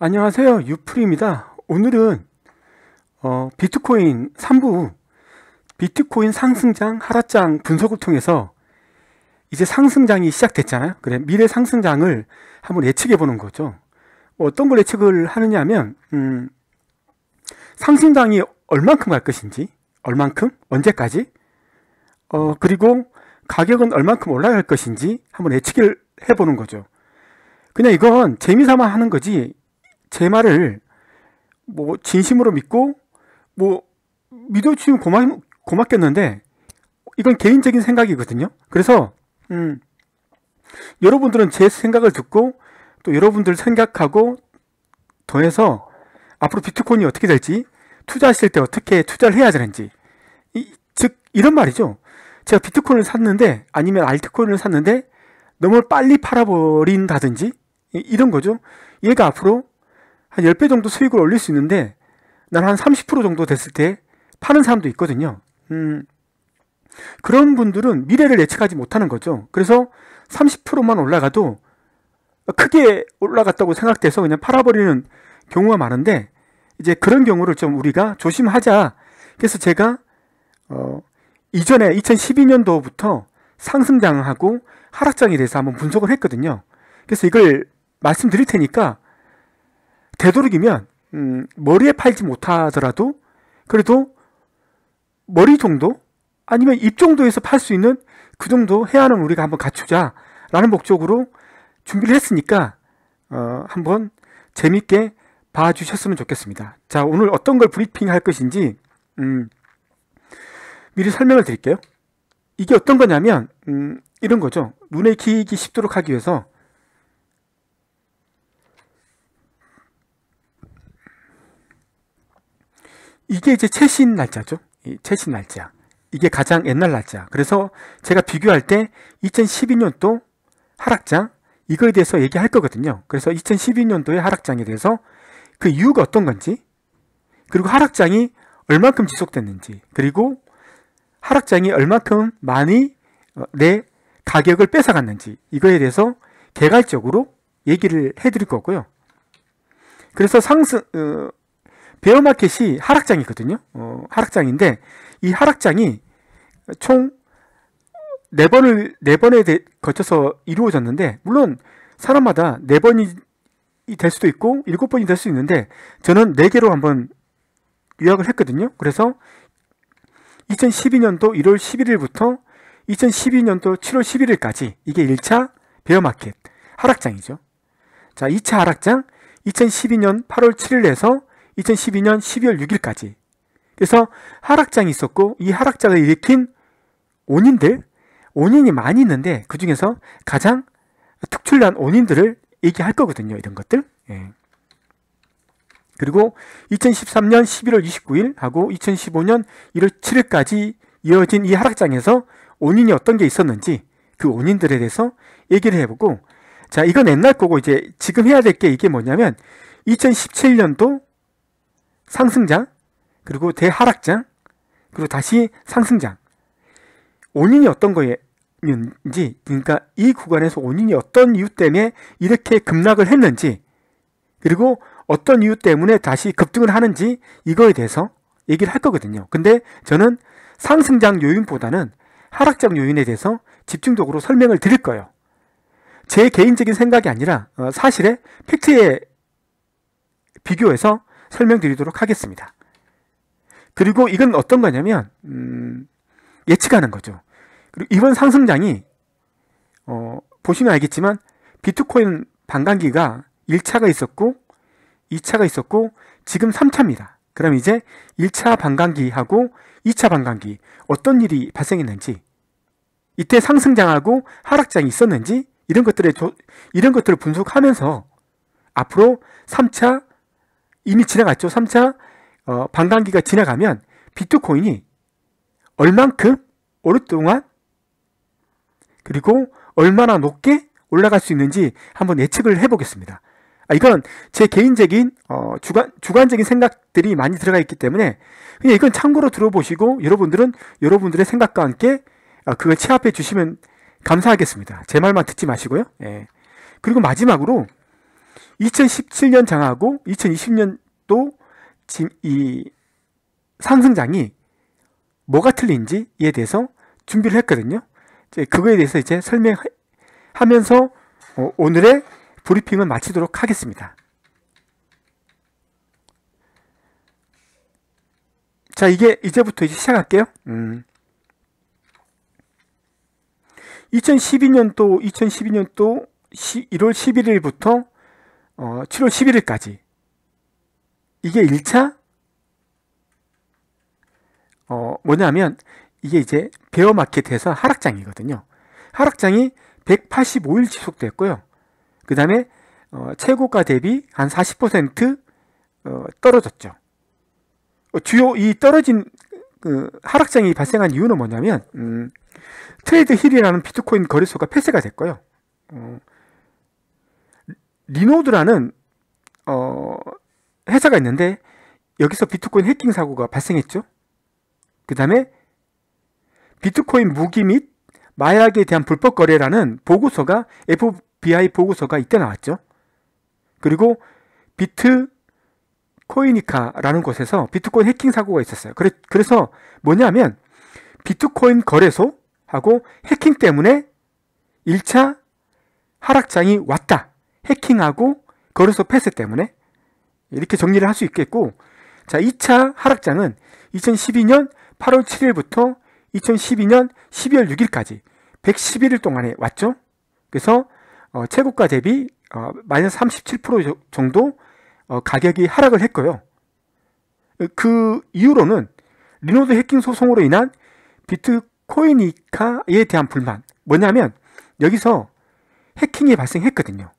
안녕하세요. 유프리입니다. 오늘은 어, 비트코인 3부 비트코인 상승장 하락장 분석을 통해서 이제 상승장이 시작됐잖아요. 그래 미래 상승장을 한번 예측해 보는 거죠. 어떤 걸 예측을 하느냐면 하 음, 상승장이 얼만큼 갈 것인지, 얼만큼, 언제까지, 어, 그리고 가격은 얼만큼 올라갈 것인지 한번 예측을 해보는 거죠. 그냥 이건 재미삼아 하는 거지 제 말을 뭐 진심으로 믿고 뭐 믿어주시면 고마, 고맙겠는데 이건 개인적인 생각이거든요. 그래서 음, 여러분들은 제 생각을 듣고 또 여러분들 생각하고 더해서 앞으로 비트코인이 어떻게 될지 투자하실 때 어떻게 투자를 해야 되는지 이, 즉 이런 말이죠. 제가 비트코인을 샀는데 아니면 알트코인을 샀는데 너무 빨리 팔아버린다든지 이런 거죠. 얘가 앞으로 한 10배 정도 수익을 올릴 수 있는데 나는 한 30% 정도 됐을 때 파는 사람도 있거든요. 음, 그런 분들은 미래를 예측하지 못하는 거죠. 그래서 30%만 올라가도 크게 올라갔다고 생각돼서 그냥 팔아버리는 경우가 많은데 이제 그런 경우를 좀 우리가 조심하자. 그래서 제가 어, 이전에 2012년도부터 상승장하고 하락장에 대해서 한번 분석을 했거든요. 그래서 이걸 말씀드릴 테니까 되도록이면 음, 머리에 팔지 못하더라도 그래도 머리 정도 아니면 입 정도에서 팔 수 있는 그 정도 해안은 우리가 한번 갖추자라는 목적으로 준비를 했으니까 어, 한번 재밌게 봐주셨으면 좋겠습니다. 자 오늘 어떤 걸 브리핑할 것인지 음, 미리 설명을 드릴게요. 이게 어떤 거냐면 음, 이런 거죠. 눈에 익히기 쉽도록 하기 위해서 이게 이제 최신 날짜죠. 최신 날짜. 이게 가장 옛날 날짜. 그래서 제가 비교할 때 2012년도 하락장 이거에 대해서 얘기할 거거든요. 그래서 2012년도의 하락장에 대해서 그 이유가 어떤 건지 그리고 하락장이 얼만큼 지속됐는지 그리고 하락장이 얼만큼 많이 어, 내 가격을 뺏어갔는지 이거에 대해서 개괄적으로 얘기를 해드릴 거고요. 그래서 상승 어, 베어마켓이 하락장이거든요. 어, 하락장인데 이 하락장이 총 4번을 4번에 대, 거쳐서 이루어졌는데 물론 사람마다 4번이 될 수도 있고 7번이 될 수 있는데 저는 4개로 한번 요약을 했거든요. 그래서 2012년도 1월 11일부터 2012년도 7월 11일까지 이게 1차 베어마켓 하락장이죠. 자, 2차 하락장 2012년 8월 7일에서 2012년 12월 6일까지. 그래서 하락장이 있었고 이 하락장을 일으킨 원인들, 원인이 많이 있는데 그 중에서 가장 특출난 원인들을 얘기할 거거든요. 이런 것들. 예. 그리고 2013년 11월 29일하고 2015년 1월 7일까지 이어진 이 하락장에서 원인이 어떤 게 있었는지 그 원인들에 대해서 얘기를 해보고 자 이건 옛날 거고 이제 지금 해야 될 게 이게 뭐냐면 2017년도 상승장, 그리고 대하락장, 그리고 다시 상승장. 원인이 어떤 거였는지, 그러니까 이 구간에서 원인이 어떤 이유 때문에 이렇게 급락을 했는지, 그리고 어떤 이유 때문에 다시 급등을 하는지 이거에 대해서 얘기를 할 거거든요. 근데 저는 상승장 요인보다는 하락장 요인에 대해서 집중적으로 설명을 드릴 거예요. 제 개인적인 생각이 아니라 어, 사실의 팩트에 비교해서 설명드리도록 하겠습니다. 그리고 이건 어떤 거냐면 음, 예측하는 거죠. 그리고 이번 상승장이 어, 보시면 알겠지만 비트코인 반감기가 1차가 있었고 2차가 있었고 지금 3차입니다. 그럼 이제 1차 반감기하고 2차 반감기 어떤 일이 발생했는지 이때 상승장하고 하락장이 있었는지 이런 것들에 이런 것들을 분석하면서 앞으로 3차, 이미 지나갔죠. 3차 어, 반감기가 지나가면 비트코인이 얼만큼 오랫동안 그리고 얼마나 높게 올라갈 수 있는지 한번 예측을 해보겠습니다. 아, 이건 제 개인적인 어, 주관, 주관적인 생각들이 많이 들어가 있기 때문에 그냥 이건 참고로 들어보시고 여러분들은 여러분들의 생각과 함께 아, 그걸 취합해 주시면 감사하겠습니다. 제 말만 듣지 마시고요. 예. 그리고 마지막으로 2017년 장하고 2020년도 이 상승장이 뭐가 틀린지에 대해서 준비를 했거든요. 이제 그거에 대해서 이제 설명하면서 어, 오늘의 브리핑을 마치도록 하겠습니다. 자, 이게 이제부터 이제 시작할게요. 음. 2012년도 2012년도 1월 11일부터 어, 7월 11일까지 이게 1차 어, 뭐냐면 이게 이제 베어마켓에서 하락장이거든요. 하락장이 185일 지속됐고요. 그 다음에 어, 최고가 대비 한 40% 어, 떨어졌죠. 어, 주요 이 떨어진 그 하락장이 발생한 이유는 뭐냐면 음, 트레이드 힐이라는 비트코인 거래소가 폐쇄가 됐고요. 어, 리노드라는 어, 회사가 있는데 여기서 비트코인 해킹 사고가 발생했죠. 그 다음에 비트코인 무기 및 마약에 대한 불법 거래라는 보고서가 FBI 보고서가 이때 나왔죠. 그리고 비트코이니카라는 곳에서 비트코인 해킹 사고가 있었어요. 그래, 그래서 뭐냐면 비트코인 거래소하고 해킹 때문에 1차 하락장이 왔다. 해킹하고 거래소 폐쇄 때문에 이렇게 정리를 할 수 있겠고 자 2차 하락장은 2012년 8월 7일부터 2012년 12월 6일까지 111일 동안에 왔죠. 그래서 어, 최고가 대비 어, 마이너스 37% 정도 어, 가격이 하락을 했고요. 어, 그 이후로는 리노드 해킹 소송으로 인한 비트코인이카에 대한 불만 뭐냐면 여기서 해킹이 발생했거든요.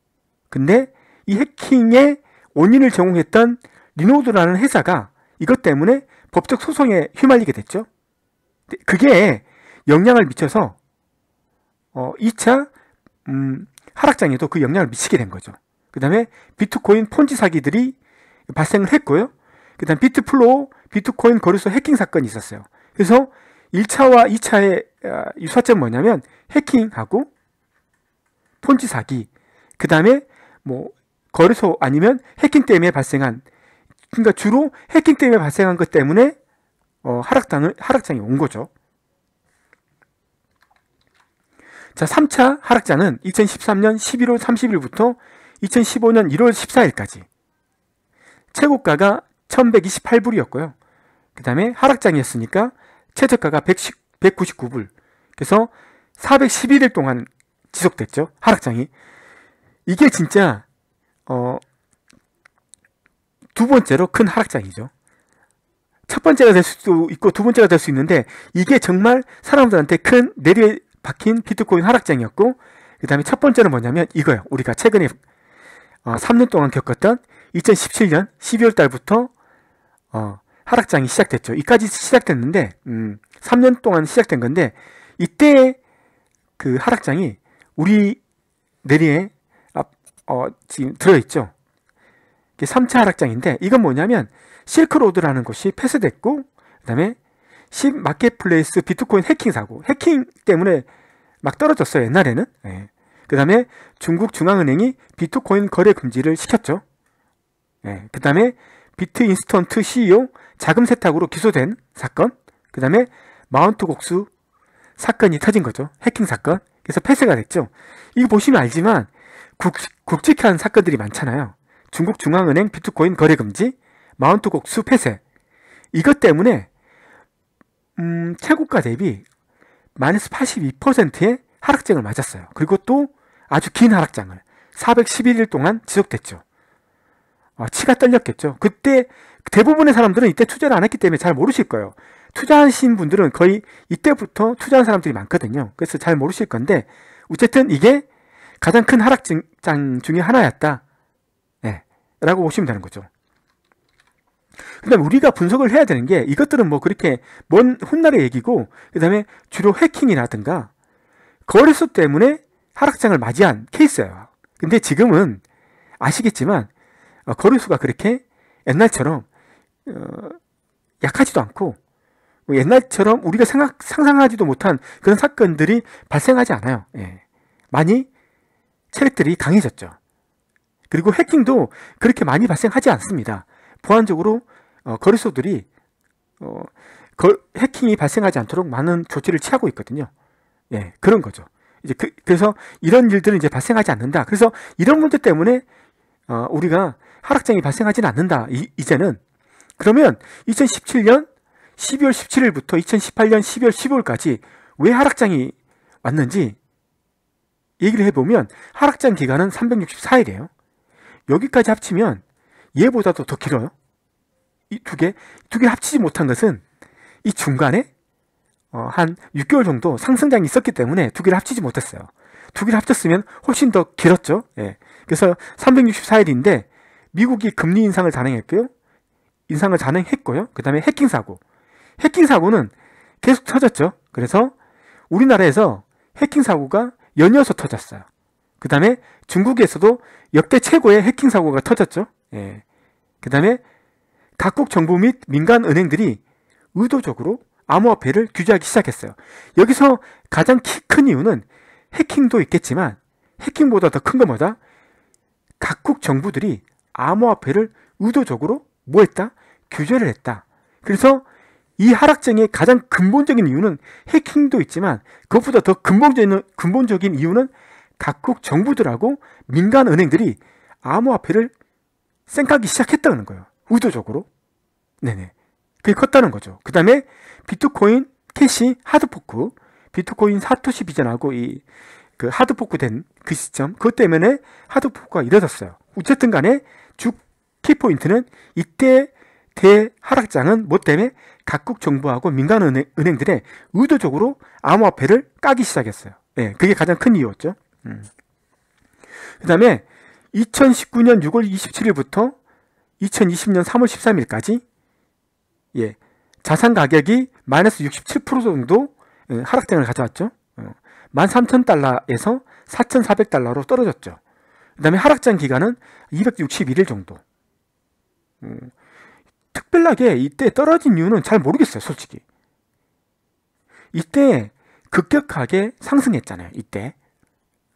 근데 이 해킹의 원인을 제공했던 리노드라는 회사가 이것 때문에 법적 소송에 휘말리게 됐죠. 그게 영향을 미쳐서 어, 2차 음, 하락장에도 그 영향을 미치게 된 거죠. 그 다음에 비트코인 폰지 사기들이 발생을 했고요. 그 다음 비트플로우 비트코인 거래소 해킹 사건이 있었어요. 그래서 1차와 2차의 유사점 아, 뭐냐면 해킹하고 폰지 사기 그 다음에 뭐 거래소 아니면 해킹 때문에 발생한 그러니까 주로 해킹 때문에 발생한 것 때문에 어, 하락당을 하락장이 온 거죠. 자, 3차 하락장은 2013년 11월 30일부터 2015년 1월 14일까지 최고가가 1128불이었고요. 그 다음에 하락장이었으니까 최저가가 1 1 199불. 그래서 411일 동안 지속됐죠. 하락장이. 이게 진짜 어, 두 번째로 큰 하락장이죠. 첫 번째가 될 수도 있고 두 번째가 될 수 있는데 이게 정말 사람들한테 큰 내리에 박힌 비트코인 하락장이었고 그 다음에 첫 번째는 뭐냐면 이거예요. 우리가 최근에 어, 3년 동안 겪었던 2017년 12월 달부터 어, 하락장이 시작됐죠. 이까지 시작됐는데 음, 3년 동안 시작된 건데 이때 그 하락장이 우리 내리에 어, 지금 들어있죠. 이게 3차 하락장인데 이건 뭐냐면 실크로드라는 곳이 폐쇄됐고 그 다음에 10 마켓플레이스 비트코인 해킹 사고 해킹 때문에 막 떨어졌어요 옛날에는 예. 그 다음에 중국 중앙은행이 비트코인 거래 금지를 시켰죠 예. 그 다음에 비트인스턴트 CEO 자금 세탁으로 기소된 사건 그 다음에 마운트 곡수 사건이 터진 거죠 해킹 사건 그래서 폐쇄가 됐죠 이거 보시면 알지만 국 직한 사건들이 많잖아요. 중국 중앙은행 비트코인 거래 금지, 마운트 곡수 폐쇄. 이것 때문에 음, 최고가 대비 마이너스 82%의 하락장을 맞았어요. 그리고 또 아주 긴 하락장을 411일 동안 지속됐죠. 어, 치가 떨렸겠죠. 그때 대부분의 사람들은 이때 투자를 안 했기 때문에 잘 모르실 거예요. 투자하신 분들은 거의 이때부터 투자한 사람들이 많거든요. 그래서 잘 모르실 건데 어쨌든 이게 가장 큰 하락장 중에 하나였다. 네, 라고 보시면 되는 거죠. 그 다음에 우리가 분석을 해야 되는 게 이것들은 뭐 그렇게 먼 훗날의 얘기고 그 다음에 주로 해킹이라든가 거래소 때문에 하락장을 맞이한 케이스예요. 근데 지금은 아시겠지만 어, 거래소가 그렇게 옛날처럼 어, 약하지도 않고 뭐 옛날처럼 우리가 생각, 상상하지도 못한 그런 사건들이 발생하지 않아요. 예. 많이 캐릭터들이 강해졌죠. 그리고 해킹도 그렇게 많이 발생하지 않습니다. 보안적으로 어, 거래소들이 어, 거, 해킹이 발생하지 않도록 많은 조치를 취하고 있거든요. 예, 그런 거죠. 이제 그, 래서 이런 일들은 이제 발생하지 않는다. 그래서 이런 문제 때문에 어, 우리가 하락장이 발생하지는 않는다. 이, 이제는 그러면 2017년 12월 17일부터 2018년 12월 15일까지 왜 하락장이 왔는지 얘기를 해보면 하락장 기간은 364일이에요. 여기까지 합치면 얘보다도 더 길어요. 이 두 개, 두 개 합치지 못한 것은 이 중간에 어, 한 6개월 정도 상승장이 있었기 때문에 두 개를 합치지 못했어요. 두 개를 합쳤으면 훨씬 더 길었죠. 예. 그래서 364일인데 미국이 금리 인상을 단행했고요. 인상을 단행했고요. 그 다음에 해킹 사고. 해킹 사고는 계속 터졌죠. 그래서 우리나라에서 해킹 사고가 연이어서 터졌어요. 그 다음에 중국에서도 역대 최고의 해킹 사고가 터졌죠. 예. 그 다음에 각국 정부 및 민간 은행들이 의도적으로 암호화폐를 규제하기 시작했어요. 여기서 가장 키 큰 이유는 해킹도 있겠지만 해킹보다 더큰건 뭐다? 각국 정부들이 암호화폐를 의도적으로 뭐 했다? 규제를 했다. 그래서 이 하락장의 가장 근본적인 이유는 해킹도 있지만 그것보다 더 근본적인, 근본적인 이유는 각국 정부들하고 민간 은행들이 암호화폐를 생각하기 시작했다는 거예요. 의도적으로. 네네. 그게 컸다는 거죠. 그 다음에 비트코인 캐시 하드포크, 비트코인 사토시 비전하고 이 그 하드포크 된 그 시점, 그것 때문에 하드포크가 이뤄졌어요. 어쨌든 간에 주 키포인트는 이때 대하락장은 뭐 때문에 각국 정부하고 민간 은행, 은행들의 의도적으로 암호화폐를 까기 시작했어요. 예, 그게 가장 큰 이유였죠. 음. 그 다음에 2019년 6월 27일부터 2020년 3월 13일까지 예, 자산 가격이 마이너스 67% 정도 예, 하락장을 가져왔죠. 어, 13,000달러에서 4,400달러로 떨어졌죠. 그 다음에 하락장 기간은 261일 정도. 음, 특별하게 이때 떨어진 이유는 잘 모르겠어요, 솔직히. 이때 급격하게 상승했잖아요, 이때.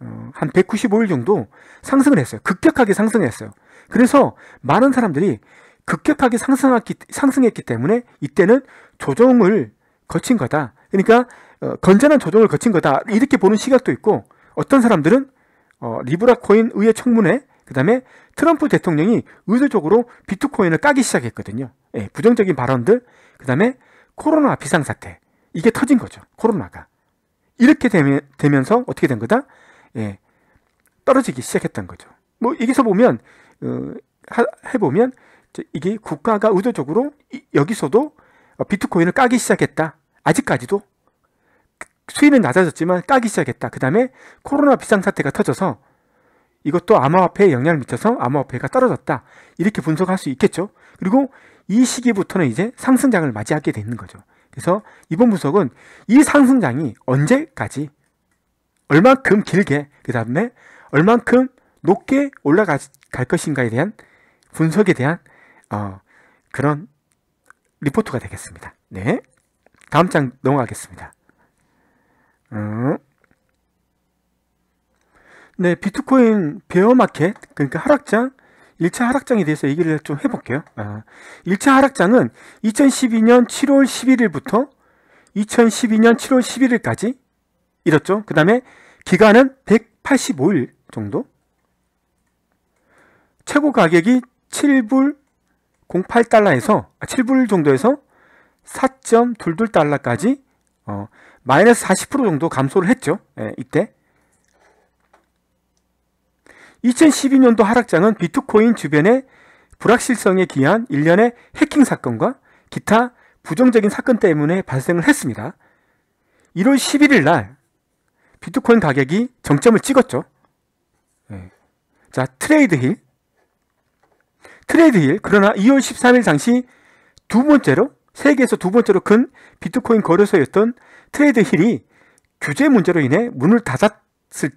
어, 한 195일 정도 상승을 했어요. 급격하게 상승했어요. 그래서 많은 사람들이 급격하게 상승했기, 상승했기 때문에 이때는 조정을 거친 거다. 그러니까 어, 건전한 조정을 거친 거다. 이렇게 보는 시각도 있고 어떤 사람들은 어, 리브라 코인 의회 청문회 그 다음에 트럼프 대통령이 의도적으로 비트코인을 까기 시작했거든요. 예, 부정적인 발언들, 그 다음에 코로나 비상사태. 이게 터진 거죠. 코로나가. 이렇게 되면, 되면서 어떻게 된 거다? 예, 떨어지기 시작했던 거죠. 뭐, 여기서 보면, 어, 하, 해보면, 이게 국가가 의도적으로 이, 여기서도 비트코인을 까기 시작했다. 아직까지도 그, 수위는 낮아졌지만 까기 시작했다. 그 다음에 코로나 비상사태가 터져서 이것도 암호화폐에 영향을 미쳐서 암호화폐가 떨어졌다. 이렇게 분석할 수 있겠죠. 그리고 이 시기부터는 이제 상승장을 맞이하게 되는 거죠. 그래서 이번 분석은 이 상승장이 언제까지 얼만큼 길게 그 다음에 얼만큼 높게 올라갈 것인가에 대한 분석에 대한 어, 그런 리포트가 되겠습니다. 네, 다음 장 넘어가겠습니다. 음. 네, 비트코인 베어마켓, 그러니까 하락장, 1차 하락장에 대해서 얘기를 좀 해볼게요. 아, 1차 하락장은 2012년 7월 11일부터 2012년 7월 11일까지 이렇죠. 그 다음에 기간은 185일 정도. 최고 가격이 7불 08달러에서, 아, 7불 정도에서 4.22달러까지 어, 마이너스 40% 정도 감소를 했죠. 예, 이때. 2012년도 하락장은 비트코인 주변의 불확실성에 기한 일련의 해킹 사건과 기타 부정적인 사건 때문에 발생을 했습니다. 1월 11일 날 비트코인 가격이 정점을 찍었죠. 네. 자, 트레이드 힐. 트레이드 힐. 그러나 2월 13일 당시 두 번째로 세계에서 두 번째로 큰 비트코인 거래소였던 트레이드 힐이 규제 문제로 인해 문을 닫았을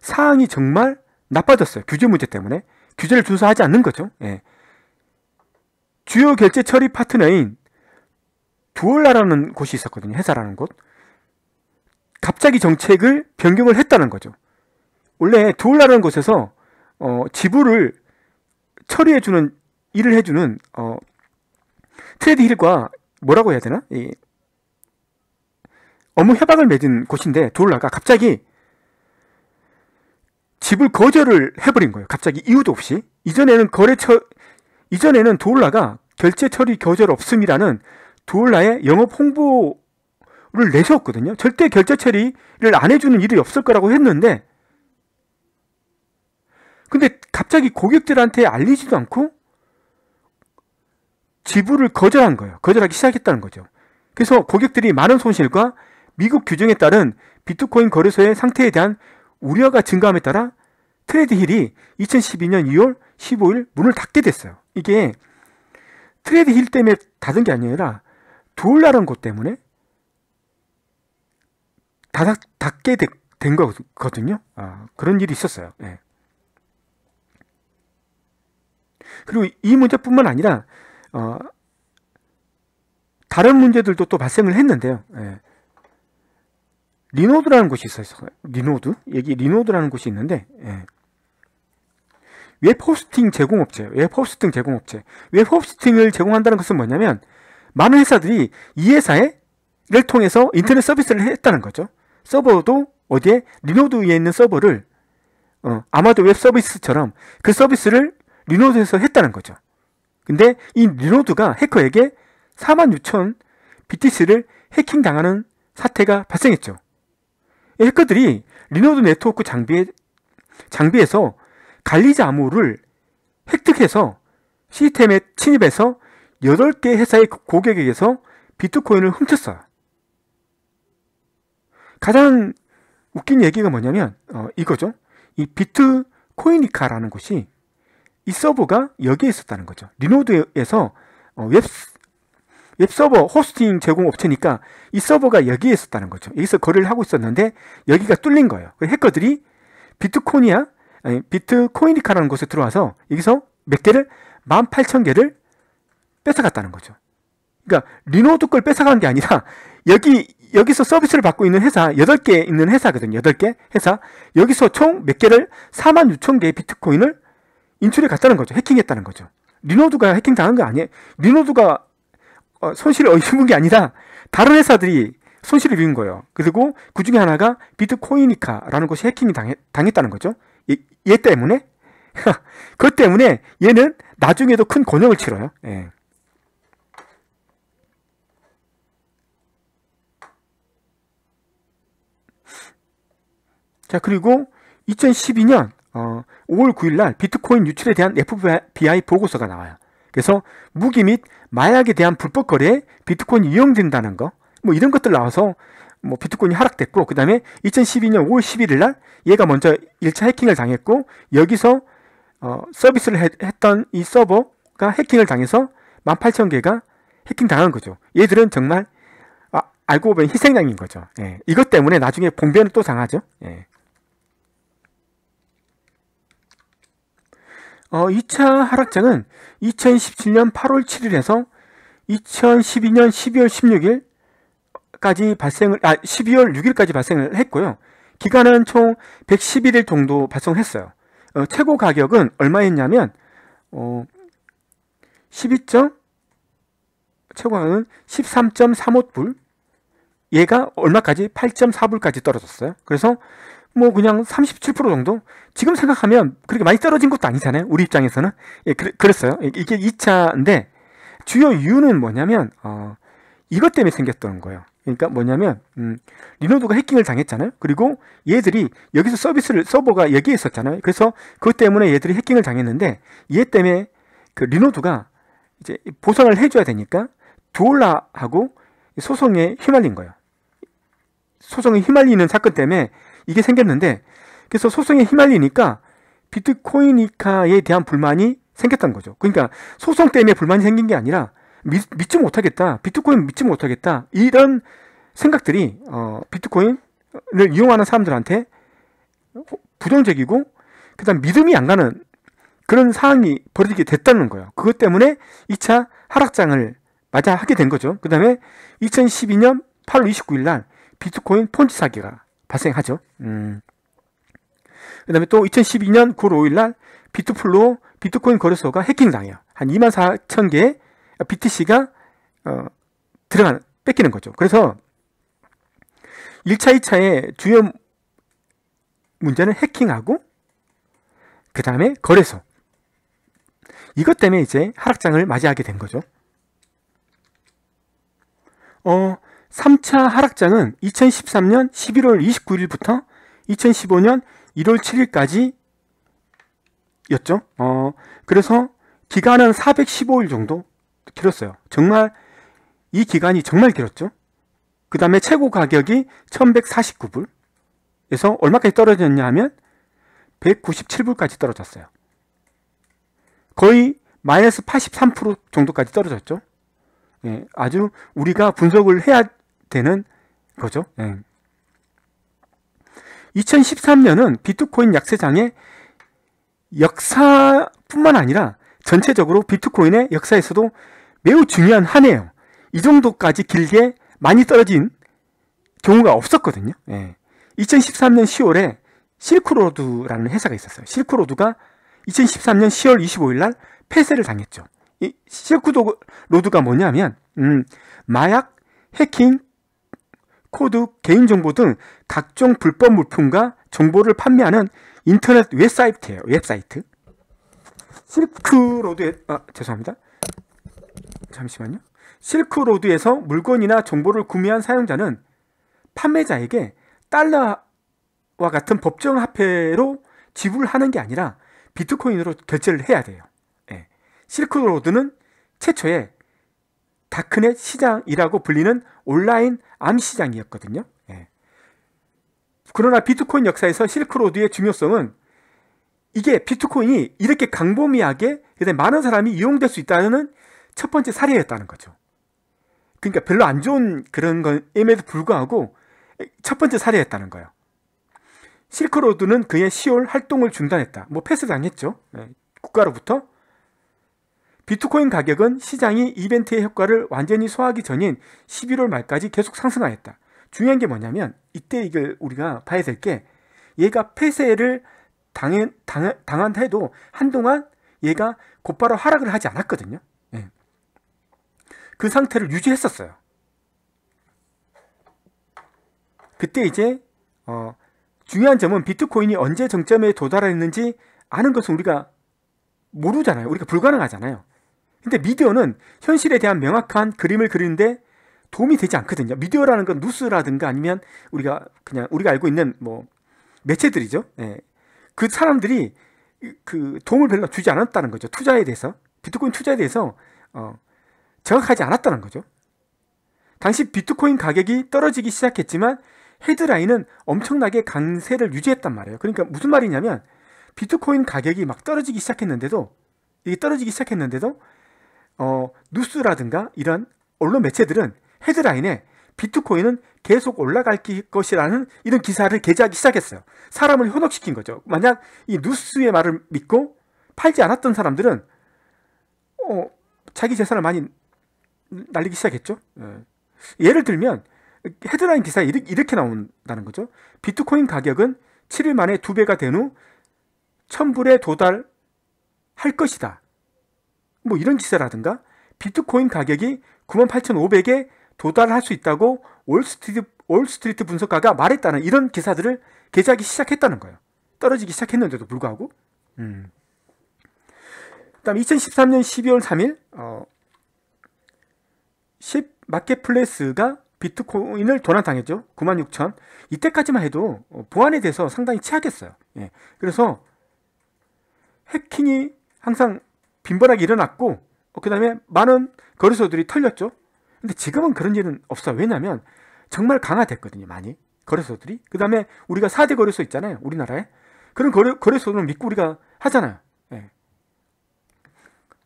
때사항이 정말 나빠졌어요. 규제 문제 때문에. 규제를 준수하지 않는 거죠. 예. 주요 결제 처리 파트너인 두얼라라는 곳이 있었거든요. 회사라는 곳. 갑자기 정책을 변경을 했다는 거죠. 원래 두얼라라는 곳에서 어, 지불을 처리해주는 일을 해주는 어, 트레드 힐과 뭐라고 해야 되나? 이 업무 협약을 맺은 곳인데 두얼라가 갑자기 집을 거절을 해버린 거예요. 갑자기 이유도 없이. 이전에는 거래처, 이전에는 도올라가 결제 처리 거절 없음이라는 도올라의 영업 홍보를 내세웠거든요. 절대 결제 처리를 안 해주는 일이 없을 거라고 했는데, 근데 갑자기 고객들한테 알리지도 않고 지불을 거절한 거예요. 거절하기 시작했다는 거죠. 그래서 고객들이 많은 손실과 미국 규정에 따른 비트코인 거래소의 상태에 대한 우려가 증가함에 따라 트레이드 힐이 2012년 2월 15일 문을 닫게 됐어요. 이게 트레이드 힐 때문에 닫은 게 아니라 돌라는 것 때문에 닫, 닫게 되, 된 거거든요. 아, 그런 일이 있었어요. 네. 그리고 이 문제뿐만 아니라 어, 다른 문제들도 또 발생을 했는데요. 예. 리노드라는 곳이 있어요. 리노드? 여기 리노드라는 곳이 있는데 예. 웹 호스팅 제공업체예요. 웹 호스팅 제공업체. 웹 호스팅을 제공한다는 것은 뭐냐면 많은 회사들이 이 회사를 통해서 인터넷 서비스를 했다는 거죠. 서버도 어디에 리노드 위에 있는 서버를 어, 아마도 웹 서비스처럼 그 서비스를 리노드에서 했다는 거죠. 근데 이 리노드가 해커에게 4 6 0 0 0 BTC를 해킹당하는 사태가 발생했죠. 해커들이 리노드 네트워크 장비에, 장비에서 관리자 암호를 획득해서 시스템에 침입해서 8개 회사의 고객에게서 비트코인을 훔쳤어요. 가장 웃긴 얘기가 뭐냐면 어, 이거죠. 이 비트코이니카라는 곳이 이 서버가 여기에 있었다는 거죠. 리노드에서 어, 웹 웹서버 호스팅 제공 업체니까 이 서버가 여기에 있었다는 거죠. 여기서 거래를 하고 있었는데 여기가 뚫린 거예요. 그 해커들이 비트코니아, 아니, 비트코이니카라는 곳에 들어와서 여기서 몇 개를, 18,000개를 뺏어갔다는 거죠. 그러니까 리노드 걸 뺏어간 게 아니라 여기, 여기서 서비스를 받고 있는 회사, 8개 있는 회사거든요. 8개 회사. 여기서 총 몇 개를 46,000개의 비트코인을 인출해 갔다는 거죠. 해킹했다는 거죠. 리노드가 해킹당한 거 아니에요. 리노드가 어, 손실을 입은 게 아니라 다른 회사들이 손실을 입은 거예요. 그리고 그 중에 하나가 비트코이니카라는 곳이 해킹이 당해, 당했다는 거죠. 얘, 얘 때문에 그것 때문에 얘는 나중에도 큰 곤욕을 치러요. 예. 자 그리고 2012년 어, 5월 9일 날 비트코인 유출에 대한 FBI 보고서가 나와요. 그래서 무기 및 마약에 대한 불법 거래에 비트코인이 이용된다는 거, 뭐 이런 것들 나와서 뭐 비트코인이 하락됐고, 그 다음에 2012년 5월 11일 날 얘가 먼저 1차 해킹을 당했고, 여기서 어, 서비스를 했, 했던 이 서버가 해킹을 당해서 18,000개가 해킹 당한 거죠. 얘들은 정말 아, 알고 보면 희생양인 거죠. 예. 이것 때문에 나중에 봉변을 또 당하죠. 예. 어, 2차 하락장은 2017년 8월 7일에서 2012년 12월 16일까지 발생을, 아, 12월 6일까지 발생을 했고요. 기간은 총 111일 정도 발송했어요. 어, 최고 가격은 얼마였냐면, 어, 12. 최고 가격 13.35불, 얘가 얼마까지? 8.4불까지 떨어졌어요. 그래서 뭐 그냥 37% 정도? 지금 생각하면 그렇게 많이 떨어진 것도 아니잖아요. 우리 입장에서는. 예, 그, 랬어요 이게 2차인데 주요 이유는 뭐냐면 어, 이것 때문에 생겼던 거예요. 그러니까 뭐냐면 음, 리노드가 해킹을 당했잖아요. 그리고 얘들이 여기서 서비스를 서버가 여기에 있었잖아요. 그래서 그것 때문에 얘들이 해킹을 당했는데 얘 때문에 그 리노드가 이제 보상을 해줘야 되니까 두올라하고 소송에 휘말린 거예요. 소송에 휘말리는 사건 때문에 이게 생겼는데 그래서 소송에 휘말리니까 비트코인이카에 대한 불만이 생겼던 거죠. 그러니까 소송 때문에 불만이 생긴 게 아니라 믿, 지 못하겠다, 비트코인 믿지 못하겠다 이런 생각들이 어, 비트코인을 이용하는 사람들한테 부정적이고 그다음 믿음이 안 가는 그런 상황이 벌어지게 됐다는 거예요. 그것 때문에 2차 하락장을 맞아 하게 된 거죠. 그 다음에 2012년 8월 29일 날 비트코인 폰지 사기가 발생하죠. 음. 그 다음에 또 2012년 9월 5일날 비트플로 비트코인 거래소가 해킹당해요. 한 2만 4천 개의 BTC가 어, 들어가 뺏기는 거죠. 그래서 1차, 2차의 주요 문제는 해킹하고 그 다음에 거래소 이것 때문에 이제 하락장을 맞이하게 된 거죠. 어, 3차 하락장은 2013년 11월 29일부터 2015년 1월 7일까지 였죠. 어, 그래서 기간은 415일 정도 길었어요. 정말 이 기간이 정말 길었죠. 그 다음에 최고 가격이 1149불에서 얼마까지 떨어졌냐 하면 197불까지 떨어졌어요. 거의 마이너스 83% 정도까지 떨어졌죠. 예, 아주 우리가 분석을 해야 되는 거죠. 예. 2013년은 비트코인 약세장의 역사뿐만 아니라 전체적으로 비트코인의 역사에서도 매우 중요한 한 해예요. 이 정도까지 길게 많이 떨어진 경우가 없었거든요. 예. 2013년 10월에 실크로드라는 회사가 있었어요. 실크로드가 2013년 10월 25일 날 폐쇄를 당했죠. 이 실크로드가 뭐냐면 음, 마약, 해킹, 코드, 개인정보 등 각종 불법 물품과 정보를 판매하는 인터넷 웹사이트예요. 웹사이트. 실크로드에 아, 죄송합니다. 잠시만요. 실크로드에서 물건이나 정보를 구매한 사용자는 판매자에게 달러와 같은 법정 화폐로 지불하는 게 아니라 비트코인으로 결제를 해야 돼요. 예. 실크로드는 최초에 다크넷 시장이라고 불리는 온라인 암시장이었거든요. 예. 그러나 비트코인 역사에서 실크로드의 중요성은 이게 비트코인이 이렇게 강범위하게 많은 사람이 이용될 수 있다는 첫 번째 사례였다는 거죠. 그러니까 별로 안 좋은 그런 건임에도 불구하고 첫 번째 사례였다는 거예요. 실크로드는 그의 시월 활동을 중단했다. 뭐 패스당했죠. 예. 국가로부터. 비트코인 가격은 시장이 이벤트의 효과를 완전히 소화하기 전인 11월 말까지 계속 상승하였다. 중요한 게 뭐냐면 이때 이걸 우리가 봐야 될 게 얘가 폐쇄를 당한, 당한, 당한 해도 한동안 얘가 곧바로 하락을 하지 않았거든요. 예. 그 상태를 유지했었어요. 그때 이제 어, 중요한 점은 비트코인이 언제 정점에 도달했는지 아는 것은 우리가 모르잖아요. 우리가 불가능하잖아요. 근데 미디어는 현실에 대한 명확한 그림을 그리는데 도움이 되지 않거든요. 미디어라는 건 뉴스라든가 아니면 우리가 그냥 우리가 알고 있는 뭐 매체들이죠. 예. 그 사람들이 그 도움을 별로 주지 않았다는 거죠. 투자에 대해서 비트코인 투자에 대해서 어, 정확하지 않았다는 거죠. 당시 비트코인 가격이 떨어지기 시작했지만 헤드라인은 엄청나게 강세를 유지했단 말이에요. 그러니까 무슨 말이냐면 비트코인 가격이 막 떨어지기 시작했는데도 이게 떨어지기 시작했는데도 어, 뉴스라든가 이런 언론 매체들은 헤드라인에 비트코인은 계속 올라갈 것이라는 이런 기사를 게재하기 시작했어요. 사람을 현혹시킨 거죠. 만약 이 뉴스의 말을 믿고 팔지 않았던 사람들은 어, 자기 재산을 많이 날리기 시작했죠. 예. 를 들면 헤드라인 기사에 이렇게 나온다는 거죠. 비트코인 가격은 7일 만에 2배가 된 후 1000불에 도달할 것이다. 뭐 이런 기사라든가 비트코인 가격이 98,500에 도달할 수 있다고 올스트리트, 올스트리트 분석가가 말했다는 이런 기사들을 개작기 시작했다는 거예요. 떨어지기 시작했는데도 불구하고. 음. 다음 2013년 12월 3일 어, 10 마켓플레이스가 비트코인을 도난당했죠. 96,000. 이때까지만 해도 어, 보안에 대해서 상당히 취약했어요. 예. 그래서 해킹이 항상 빈번하게 일어났고 뭐 그 다음에 많은 거래소들이 털렸죠. 근데 지금은 그런 일은 없어. 요 왜냐면 하 정말 강화됐거든요. 많이 거래소들이. 그 다음에 우리가 4대 거래소 있잖아요. 우리나라에 그런 거래, 거래소는 믿고 우리가 하잖아요. 예.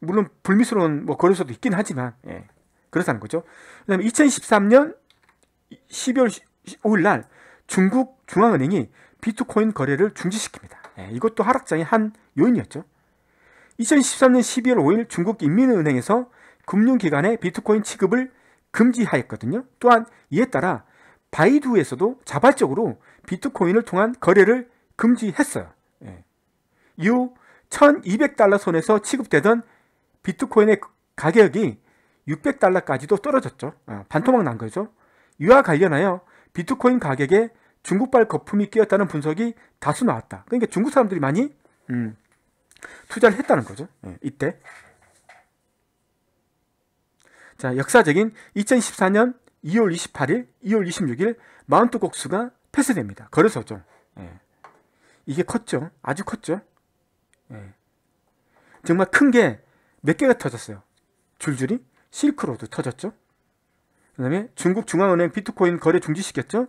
물론 불미스러운 뭐 거래소도 있긴 하지만 예. 그렇다는 거죠. 그다음에 2013년 12월 5일 날 중국 중앙은행이 비트코인 거래를 중지시킵니다. 예. 이것도 하락장의 한 요인이었죠. 2013년 12월 5일 중국 인민은행에서 금융기관의 비트코인 취급을 금지하였거든요. 또한 이에 따라 바이두에서도 자발적으로 비트코인을 통한 거래를 금지했어요. 예. 이후 1200달러 선에서 취급되던 비트코인의 가격이 600달러까지도 떨어졌죠. 아, 반토막 난 거죠. 이와 관련하여 비트코인 가격에 중국발 거품이 끼었다는 분석이 다수 나왔다. 그러니까 중국 사람들이 많이 음, 투자를 했다는 거죠. 예, 이때. 자, 역사적인 2014년 2월 28일, 2월 26일 마운트 곡수가 패스됩니다. 거래소죠. 예. 이게 컸죠. 아주 컸죠. 예. 정말 큰 게 몇 개가 터졌어요. 줄줄이 실크로드 터졌죠. 그 다음에 중국 중앙은행 비트코인 거래 중지시켰죠.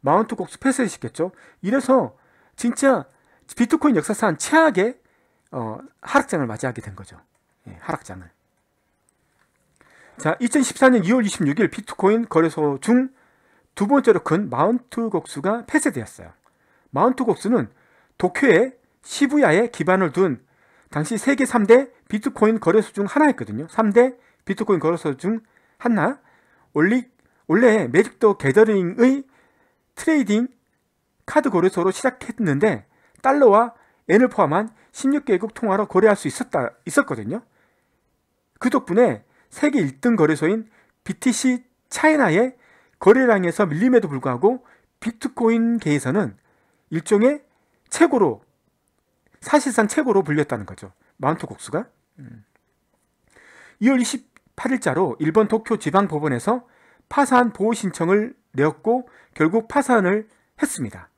마운트 곡수 패스시켰죠. 이래서 진짜 비트코인 역사상 최악의 어, 하락장을 맞이하게 된 거죠. 예, 하락장을. 자, 2014년 2월 26일 비트코인 거래소 중 두 번째로 큰 마운트 곡수가 폐쇄되었어요. 마운트 곡수는 도쿄의 시부야에 기반을 둔 당시 세계 3대 비트코인 거래소 중 하나였거든요. 3대 비트코인 거래소 중 하나. 원리, 원래 매직도 게더링의 트레이딩 카드 거래소로 시작했는데 달러와 N을 포함한 16개국 통화로 거래할 수 있었다, 있었거든요. 그 덕분에 세계 1등 거래소인 BTC 차이나의 거래량에서 밀림에도 불구하고 비트코인계에서는 일종의 최고로 사실상 최고로 불렸다는 거죠. 마운트 곡수가. 2월 음. 28일자로 일본 도쿄 지방법원에서 파산 보호 신청을 내었고 결국 파산을 했습니다.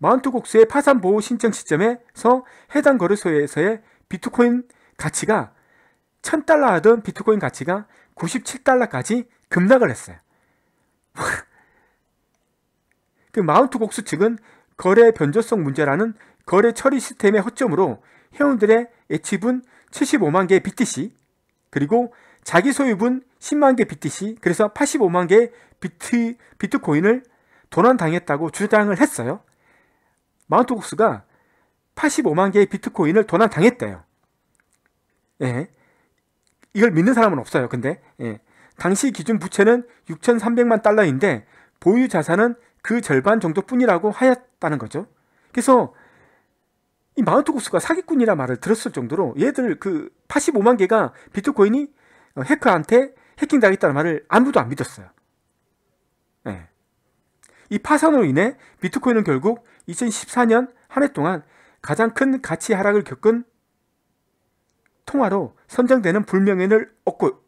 마운트곡스의 파산 보호 신청 시점에서 해당 거래소에서의 비트코인 가치가 1000달러 하던 비트코인 가치가 97달러까지 급락을 했어요. 그 마운트 곡수 측은 거래 변조성 문제라는 거래 처리 시스템의 허점으로 회원들의 예치분 75만 개의 BTC 그리고 자기 소유분 10만 개 BTC 그래서 85만 개 비트, 비트코인을 도난당했다고 주장을 했어요. 마운트콕스가 85만 개의 비트코인을 도난당했대요. 예. 이걸 믿는 사람은 없어요. 근데 예. 당시 기준 부채는 6,300만 달러인데 보유 자산은 그 절반 정도뿐이라고 하였다는 거죠. 그래서 이 마운트코스가 사기꾼이라 말을 들었을 정도로 얘들 그 85만 개가 비트코인이 어, 해커한테 해킹당했다는 말을 아무도 안 믿었어요. 예. 이 파산으로 인해 비트코인은 결국 2014년 한 해 동안 가장 큰 가치 하락을 겪은 통화로 선정되는 불명예를 얻고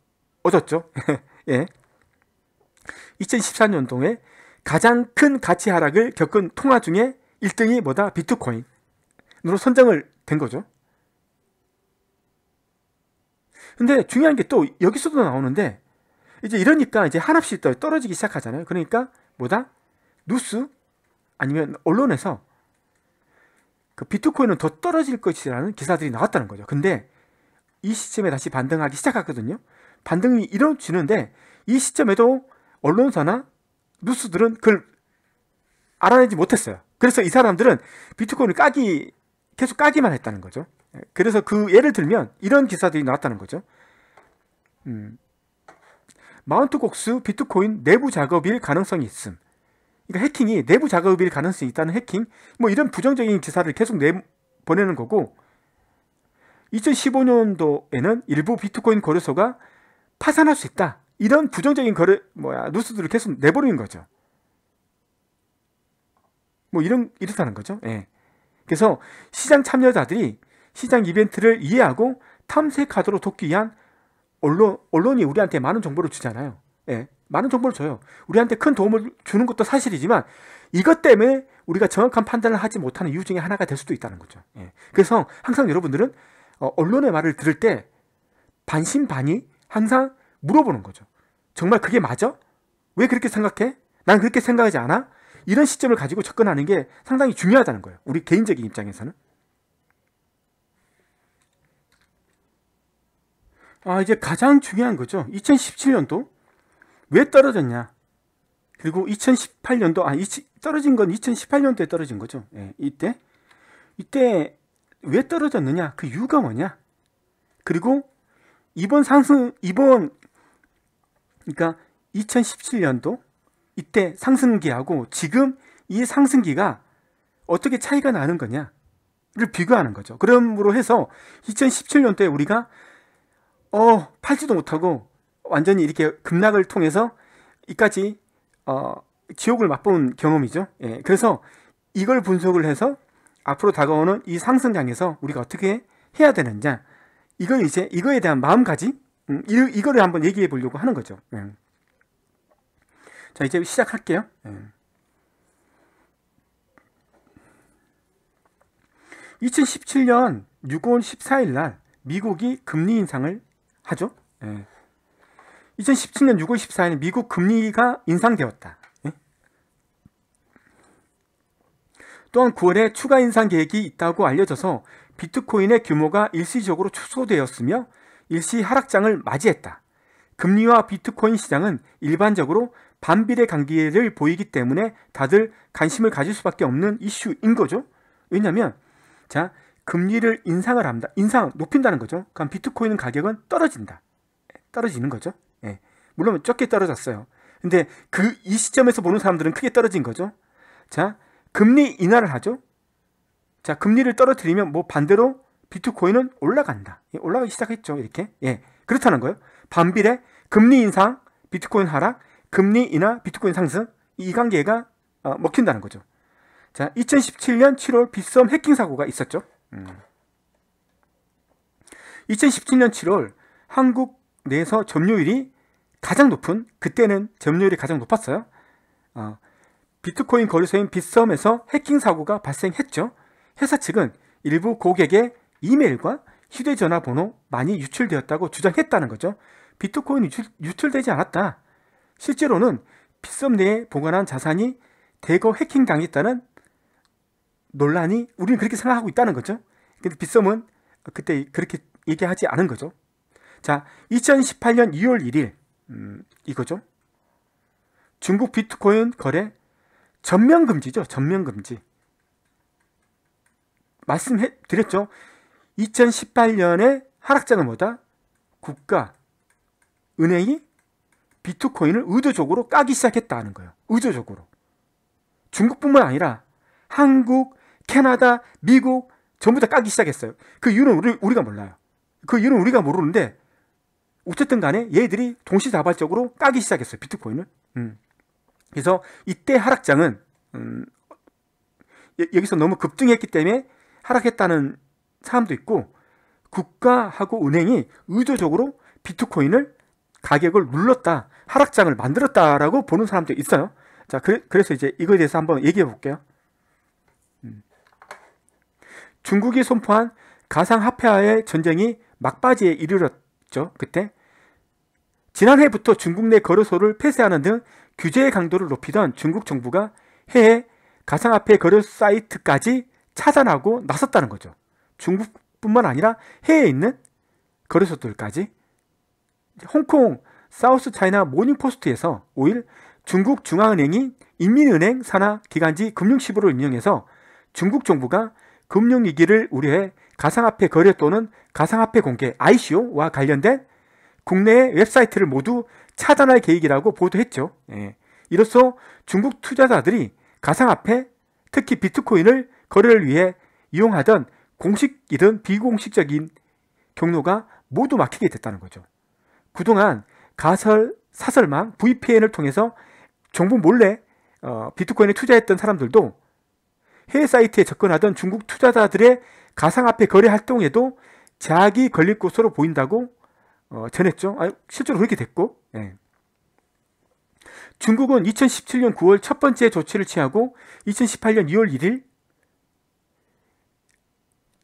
얻었죠. 예. 2014년도에 가장 큰 가치 하락을 겪은 통화 중에 1등이 뭐다? 비트코인으로 선정을 된 거죠. 근데 중요한 게 또 여기서도 나오는데 이제 이러니까 이제 한없이 떨어지기 시작하잖아요. 그러니까 뭐다? 뉴스 아니면 언론에서 그 비트코인은 더 떨어질 것이라는 기사들이 나왔다는 거죠. 근데 이 시점에 다시 반등하기 시작하거든요. 반등이 이루어지는데이 시점에도 언론사나 뉴스들은 그걸 알아내지 못했어요. 그래서 이 사람들은 비트코인을 까기 계속 까기만 했다는 거죠. 그래서 그 예를 들면 이런 기사들이 나왔다는 거죠. 음, 마운트 곡스 비트코인 내부 작업일 가능성이 있음. 그러니까 해킹이 내부 작업일 가능성이 있다는 해킹 뭐 이런 부정적인 기사를 계속 내 보내는 거고 2015년도에는 일부 비트코인 거래소가 파산할 수 있다 이런 부정적인 거래 뭐야 뉴스들을 계속 내버리는 거죠. 뭐 이런 이렇다는 거죠. 예. 그래서 시장 참여자들이 시장 이벤트를 이해하고 탐색하도록 돕기 위한 언론 언론이 우리한테 많은 정보를 주잖아요. 예. 많은 정보를 줘요. 우리한테 큰 도움을 주는 것도 사실이지만 이것 때문에 우리가 정확한 판단을 하지 못하는 이유 중에 하나가 될 수도 있다는 거죠. 예. 그래서 항상 여러분들은 어, 언론의 말을 들을 때 반신반의 항상 물어보는 거죠. 정말 그게 맞아? 왜 그렇게 생각해? 난 그렇게 생각하지 않아? 이런 시점을 가지고 접근하는 게 상당히 중요하다는 거예요. 우리 개인적인 입장에서는. 아, 이제 가장 중요한 거죠. 2017년도 왜 떨어졌냐? 그리고 2018년도 아 떨어진 건 2018년도에 떨어진 거죠. 예, 이때 이때 왜 떨어졌느냐? 그 이유가 뭐냐? 그리고 이번 상승 이번 그러니까 2017년도 이때 상승기하고 지금 이 상승기가 어떻게 차이가 나는 거냐를 비교하는 거죠. 그러므로 해서 2017년도에 우리가 어 팔지도 못하고 완전히 이렇게 급락을 통해서 이까지 어, 지옥을 맛본 경험이죠. 예, 그래서 이걸 분석을 해서 앞으로 다가오는 이 상승장에서 우리가 어떻게 해야 되는지 이걸 이제 이거에 대한 마음가짐 음, 이, 이거를 한번 얘기해 보려고 하는 거죠. 예. 자 이제 시작할게요. 예. 2017년 6월 14일 날 미국이 금리 인상을 하죠. 예. 2017년 6월 14일 미국 금리가 인상되었다. 예? 또한 9월에 추가 인상 계획이 있다고 알려져서 비트코인의 규모가 일시적으로 축소되었으며 일시 하락장을 맞이했다. 금리와 비트코인 시장은 일반적으로 반비례 관계를 보이기 때문에 다들 관심을 가질 수밖에 없는 이슈인 거죠. 왜냐하면 자 금리를 인상을 합니다. 인상 높인다는 거죠. 그럼 비트코인 가격은 떨어진다. 떨어지는 거죠. 예. 물론 적게 떨어졌어요. 근데 그 이 시점에서 보는 사람들은 크게 떨어진 거죠. 자, 금리 인하를 하죠. 자, 금리를 떨어뜨리면 뭐 반대로 비트코인은 올라간다. 예, 올라가기 시작했죠. 이렇게. 예. 그렇다는 거예요. 반비례 금리 인상, 비트코인 하락, 금리 인하, 비트코인 상승. 이 관계가 어, 먹힌다는 거죠. 자, 2017년 7월 빗썸 해킹 사고가 있었죠. 음. 2017년 7월 한국 내에서 점유율이 가장 높은 그때는 점유율이 가장 높았어요. 어, 비트코인 거래소인 빗썸에서 해킹 사고가 발생했죠. 회사 측은 일부 고객의 이메일과 휴대전화 번호 많이 유출되었다고 주장했다는 거죠. 비트코인 유출, 유출되지 않았다. 실제로는 빗썸 내에 보관한 자산이 대거 해킹당했다는 논란이 우리는 그렇게 생각하고 있다는 거죠. 근데 빗썸은 그때 그렇게 얘기하지 않은 거죠. 자, 2018년 2월 1일 음, 이거죠. 중국 비트코인 거래 전면 금지죠. 전면 금지. 말씀해 드렸죠. 2018년에 하락자은 뭐다? 국가 은행이 비트코인을 의도적으로 까기 시작했다는 거예요. 의도적으로. 중국뿐만 아니라 한국, 캐나다, 미국 전부 다 까기 시작했어요. 그 이유는 우리, 우리가 몰라요. 그 이유는 우리가 모르는데 어쨌든 간에 얘들이 동시다발적으로 까기 시작했어요. 비트코인을. 음. 그래서 이때 하락장은 음, 예, 여기서 너무 급등했기 때문에 하락했다는 사람도 있고 국가하고 은행이 의도적으로 비트코인을 가격을 눌렀다 하락장을 만들었다라고 보는 사람도 있어요. 자 그래, 서 이제 이거에 대해서 한번 얘기해 볼게요. 음. 중국이 선포한 가상화폐와의 전쟁이 막바지에 이르렀, 다 있죠. 그때 지난해부터 중국 내 거래소를 폐쇄하는 등 규제의 강도를 높이던 중국 정부가 해외 가상화폐 거래 사이트까지 차단하고 나섰다는 거죠. 중국뿐만 아니라 해외에 있는 거래소들까지 홍콩 사우스 차이나 모닝포스트에서 5일 중국 중앙은행이 인민은행 산하 기간지 금융시보를 임용해서 중국 정부가 금융위기를 우려해 가상화폐 거래 또는 가상화폐 공개 ICO와 관련된 국내의 웹사이트를 모두 차단할 계획이라고 보도했죠. 예. 이로써 중국 투자자들이 가상화폐, 특히 비트코인을 거래를 위해 이용하던 공식이든 비공식적인 경로가 모두 막히게 됐다는 거죠. 그동안 가설, 사설망, VPN을 통해서 정부 몰래 어, 비트코인에 투자했던 사람들도 해외 사이트에 접근하던 중국 투자자들의 가상화폐 거래 활동에도 제약이 걸릴 것으로 보인다고 어, 전했죠. 아, 실제로 그렇게 됐고 예. 중국은 2017년 9월 첫 번째 조치를 취하고 2018년 2월 1일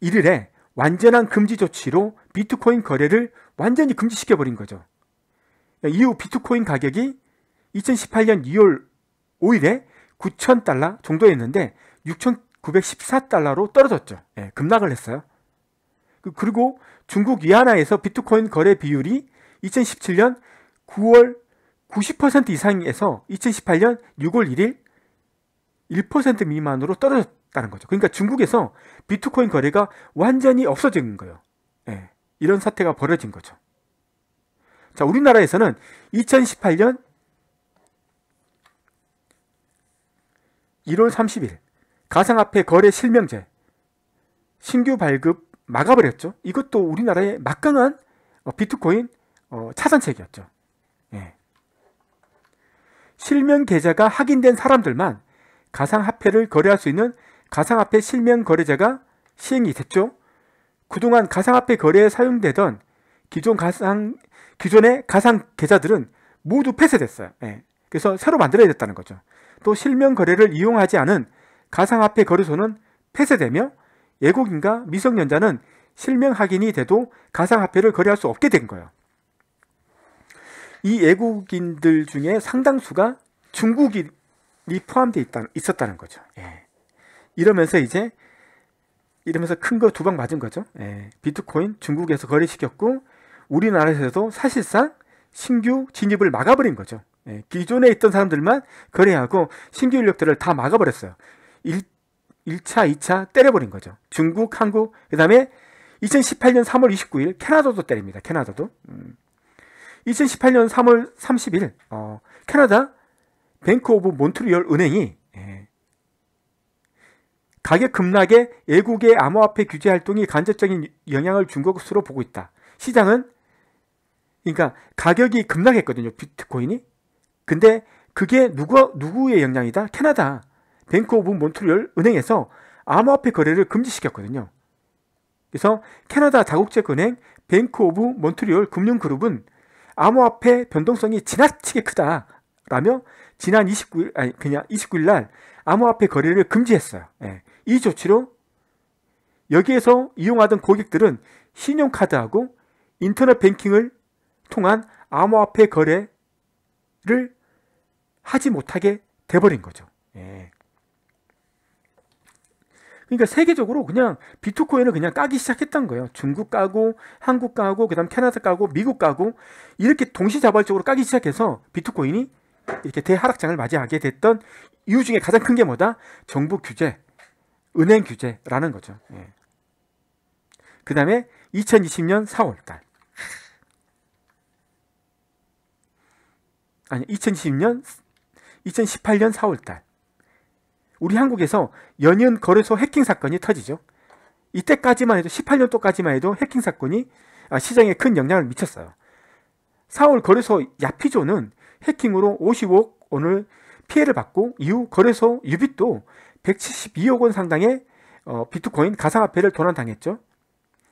1일에 완전한 금지 조치로 비트코인 거래를 완전히 금지시켜 버린 거죠. 예, 이후 비트코인 가격이 2018년 2월 5일에 9,000달러 정도였는데 914달러로 떨어졌죠. 예, 급락을 했어요. 그, 그리고 중국 위안화에서 비트코인 거래 비율이 2017년 9월 90% 이상에서 2018년 6월 1일 1% 미만으로 떨어졌다는 거죠. 그러니까 중국에서 비트코인 거래가 완전히 없어진 거예요. 예, 이런 사태가 벌어진 거죠. 자, 우리나라에서는 2018년 1월 30일 가상화폐 거래 실명제 신규 발급 막아버렸죠. 이것도 우리나라의 막강한 어, 비트코인 어, 차선책이었죠. 예. 실명 계좌가 확인된 사람들만 가상화폐를 거래할 수 있는 가상화폐 실명 거래제가 시행이 됐죠. 그동안 가상화폐 거래에 사용되던 기존 가상 기존의 가상 계좌들은 모두 폐쇄됐어요. 예. 그래서 새로 만들어야 됐다는 거죠. 또 실명 거래를 이용하지 않은 가상화폐 거래소는 폐쇄되며 외국인과 미성년자는 실명 확인이 돼도 가상화폐를 거래할 수 없게 된 거예요. 이 외국인들 중에 상당수가 중국인이 포함되어 있다, 있었다는 거죠. 예. 이러면서 이제 이러면서 큰 거 두 방 맞은 거죠. 예. 비트코인 중국에서 거래시켰고 우리나라에서도 사실상 신규 진입을 막아버린 거죠. 예. 기존에 있던 사람들만 거래하고 신규 인력들을 다 막아버렸어요. 1, 1차, 2차 때려버린 거죠. 중국, 한국, 그 다음에 2018년 3월 29일 캐나다도 때립니다. 캐나다도. 2018년 3월 30일 어, 캐나다 뱅크 오브 몬트리올 은행이 예, 가격 급락에 외국의 암호화폐 규제 활동이 간접적인 영향을 준 것으로 보고 있다. 시장은 그러니까 가격이 급락했거든요. 비트코인이. 근데 그게 누구 누구의 영향이다? 캐나다 뱅크 오브 몬트리올 은행에서 암호화폐 거래를 금지시켰거든요. 그래서 캐나다 자국제은행 뱅크 오브 몬트리올 금융그룹은 암호화폐 변동성이 지나치게 크다라며 지난 29일 아니 그냥 29일 날 암호화폐 거래를 금지했어요. 예. 이 조치로 여기에서 이용하던 고객들은 신용카드하고 인터넷 뱅킹을 통한 암호화폐 거래를 하지 못하게 돼버린 거죠. 예. 그러니까 세계적으로 그냥 비트코인을 그냥 까기 시작했던 거예요. 중국 까고 한국 까고 그다음 캐나다 까고 미국 까고 이렇게 동시자발적으로 까기 시작해서 비트코인이 이렇게 대하락장을 맞이하게 됐던 이유 중에 가장 큰 게 뭐다? 정부 규제, 은행 규제라는 거죠. 예. 그 다음에 2020년 4월달. 아니 2020년 2018년 4월달 우리 한국에서 연이은 거래소 해킹 사건이 터지죠. 이때까지만 해도 18년도까지만 해도 해킹 사건이 아, 시장에 큰 영향을 미쳤어요. 4월 거래소 야피조는 해킹으로 55억 원을 피해를 받고 이후 거래소 유빛도 172억 원 상당의 어, 비트코인 가상화폐를 도난당했죠.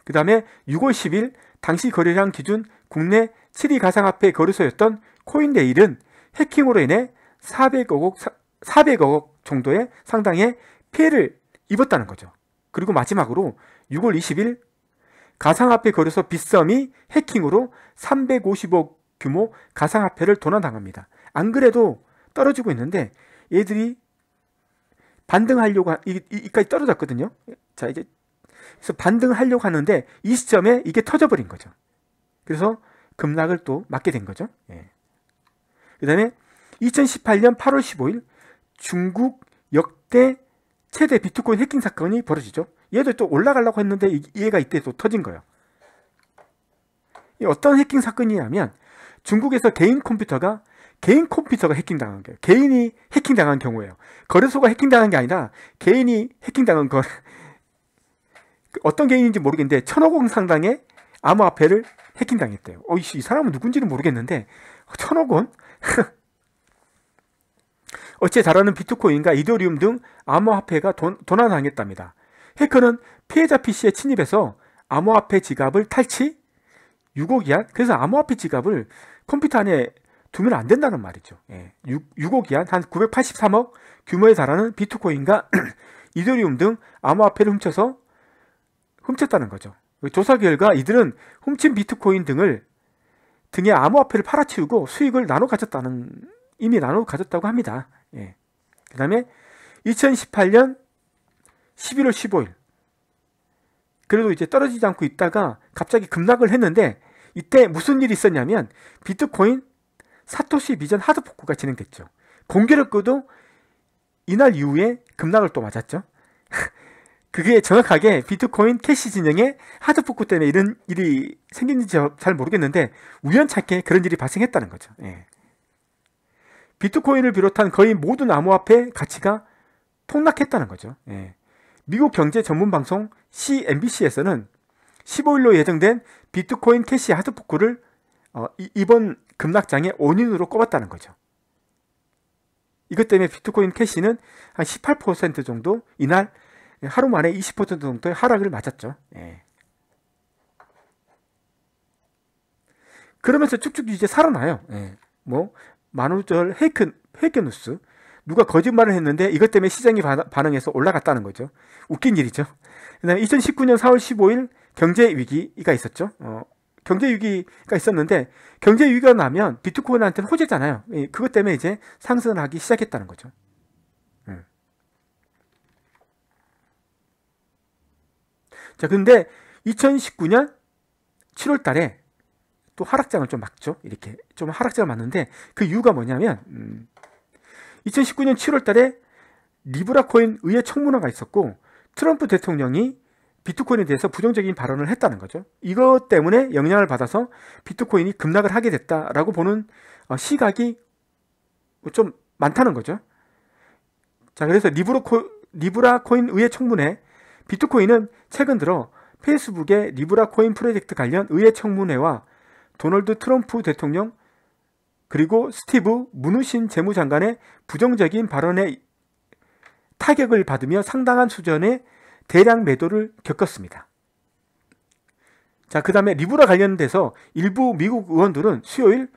그 다음에 6월 10일 당시 거래량 기준 국내 7위 가상화폐 거래소였던 코인레일은 해킹으로 인해 400억, 400억 정도의 상당의 피해를 입었다는 거죠. 그리고 마지막으로 6월 20일 가상화폐 거래소 빗썸이 해킹으로 350억 규모 가상화폐를 도난당합니다. 안 그래도 떨어지고 있는데 얘들이 반등하려고 이, 이까지 떨어졌거든요. 자 이제 그래서 반등하려고 하는데 이 시점에 이게 터져버린 거죠. 그래서 급락을 또 맞게 된 거죠. 예. 그 다음에 2018년 8월 15일 중국 역대 최대 비트코인 해킹 사건이 벌어지죠. 얘도 또 올라가려고 했는데 얘가 이때 또 터진 거예요. 어떤 해킹 사건이냐면 중국에서 개인 컴퓨터가 개인 컴퓨터가 해킹당한 거예요. 개인이 해킹당한 경우예요. 거래소가 해킹당한 게 아니라 개인이 해킹당한 거 어떤 개인인지 모르겠는데 천억 원 상당의 암호화폐를 해킹당했대요. 어, 이 사람은 누군지는 모르겠는데 천억 원? 어째 달하는 비트코인과 이더리움 등 암호화폐가 돈, 도난당했답니다. 해커는 피해자 PC에 침입해서 암호화폐 지갑을 탈취? 6억 이안? 그래서 암호화폐 지갑을 컴퓨터 안에 두면 안 된다는 말이죠. 예. 6, 억 이안 한 983억 규모에 달하는 비트코인과 이더리움 등 암호화폐를 훔쳐서 훔쳤다는 거죠. 조사 결과 이들은 훔친 비트코인 등을 등의 암호화폐를 팔아치우고 수익을 나눠 가졌다는 이미 나눠 가졌다고 합니다. 예. 그 다음에 2018년 11월 15일. 그래도 이제 떨어지지 않고 있다가 갑자기 급락을 했는데 이때 무슨 일이 있었냐면 비트코인 사토시 비전 하드포크가 진행됐죠. 공개를끄도 이날 이후에 급락을 또 맞았죠. 그게 정확하게 비트코인 캐시 진영의 하드포크 때문에 이런 일이 생긴지 잘 모르겠는데 우연찮게 그런 일이 발생했다는 거죠. 예. 비트코인을 비롯한 거의 모든 암호화폐 가치가 폭락했다는 거죠. 예. 미국 경제 전문 방송 CNBC에서는 15일로 예정된 비트코인 캐시 하드포크를 어, 이, 번 급락장의 원인으로 꼽았다는 거죠. 이것 때문에 비트코인 캐시는 한 18% 정도 이날 하루 만에 20% 정도의 하락을 맞았죠. 예. 그러면서 쭉쭉 이제 살아나요. 예. 뭐 만우절 헤이크, 헤이크 뉴스 누가 거짓말을 했는데 이것 때문에 시장이 반응해서 올라갔다는 거죠. 웃긴 일이죠. 그다음에 2019년 4월 15일 경제 위기가 있었죠. 어, 경제 위기가 있었는데 경제 위기가 나면 비트코인한테는 호재잖아요. 예, 그것 때문에 이제 상승을 하기 시작했다는 거죠. 예. 자, 근데 2019년 7월 달에 또 하락장을 좀 막죠. 이렇게 좀 하락장을 맞는데그 이유가 뭐냐면 음, 2019년 7월 달에 리브라 코인 의회 청문회가 있었고 트럼프 대통령이 비트코인에 대해서 부정적인 발언을 했다는 거죠. 이것 때문에 영향을 받아서 비트코인이 급락을 하게 됐다라고 보는 어, 시각이 좀 많다는 거죠. 자, 그래서 리브라, 코, 리브라 코인 의회 청문회 비트코인은 최근 들어 페이스북의 리브라 코인 프로젝트 관련 의회 청문회와 도널드 트럼프 대통령 그리고 스티브 문우신 재무장관의 부정적인 발언에 타격을 받으며 상당한 수준의 대량 매도를 겪었습니다. 자, 그 다음에 리브라 관련돼서 일부 미국 의원들은 수요일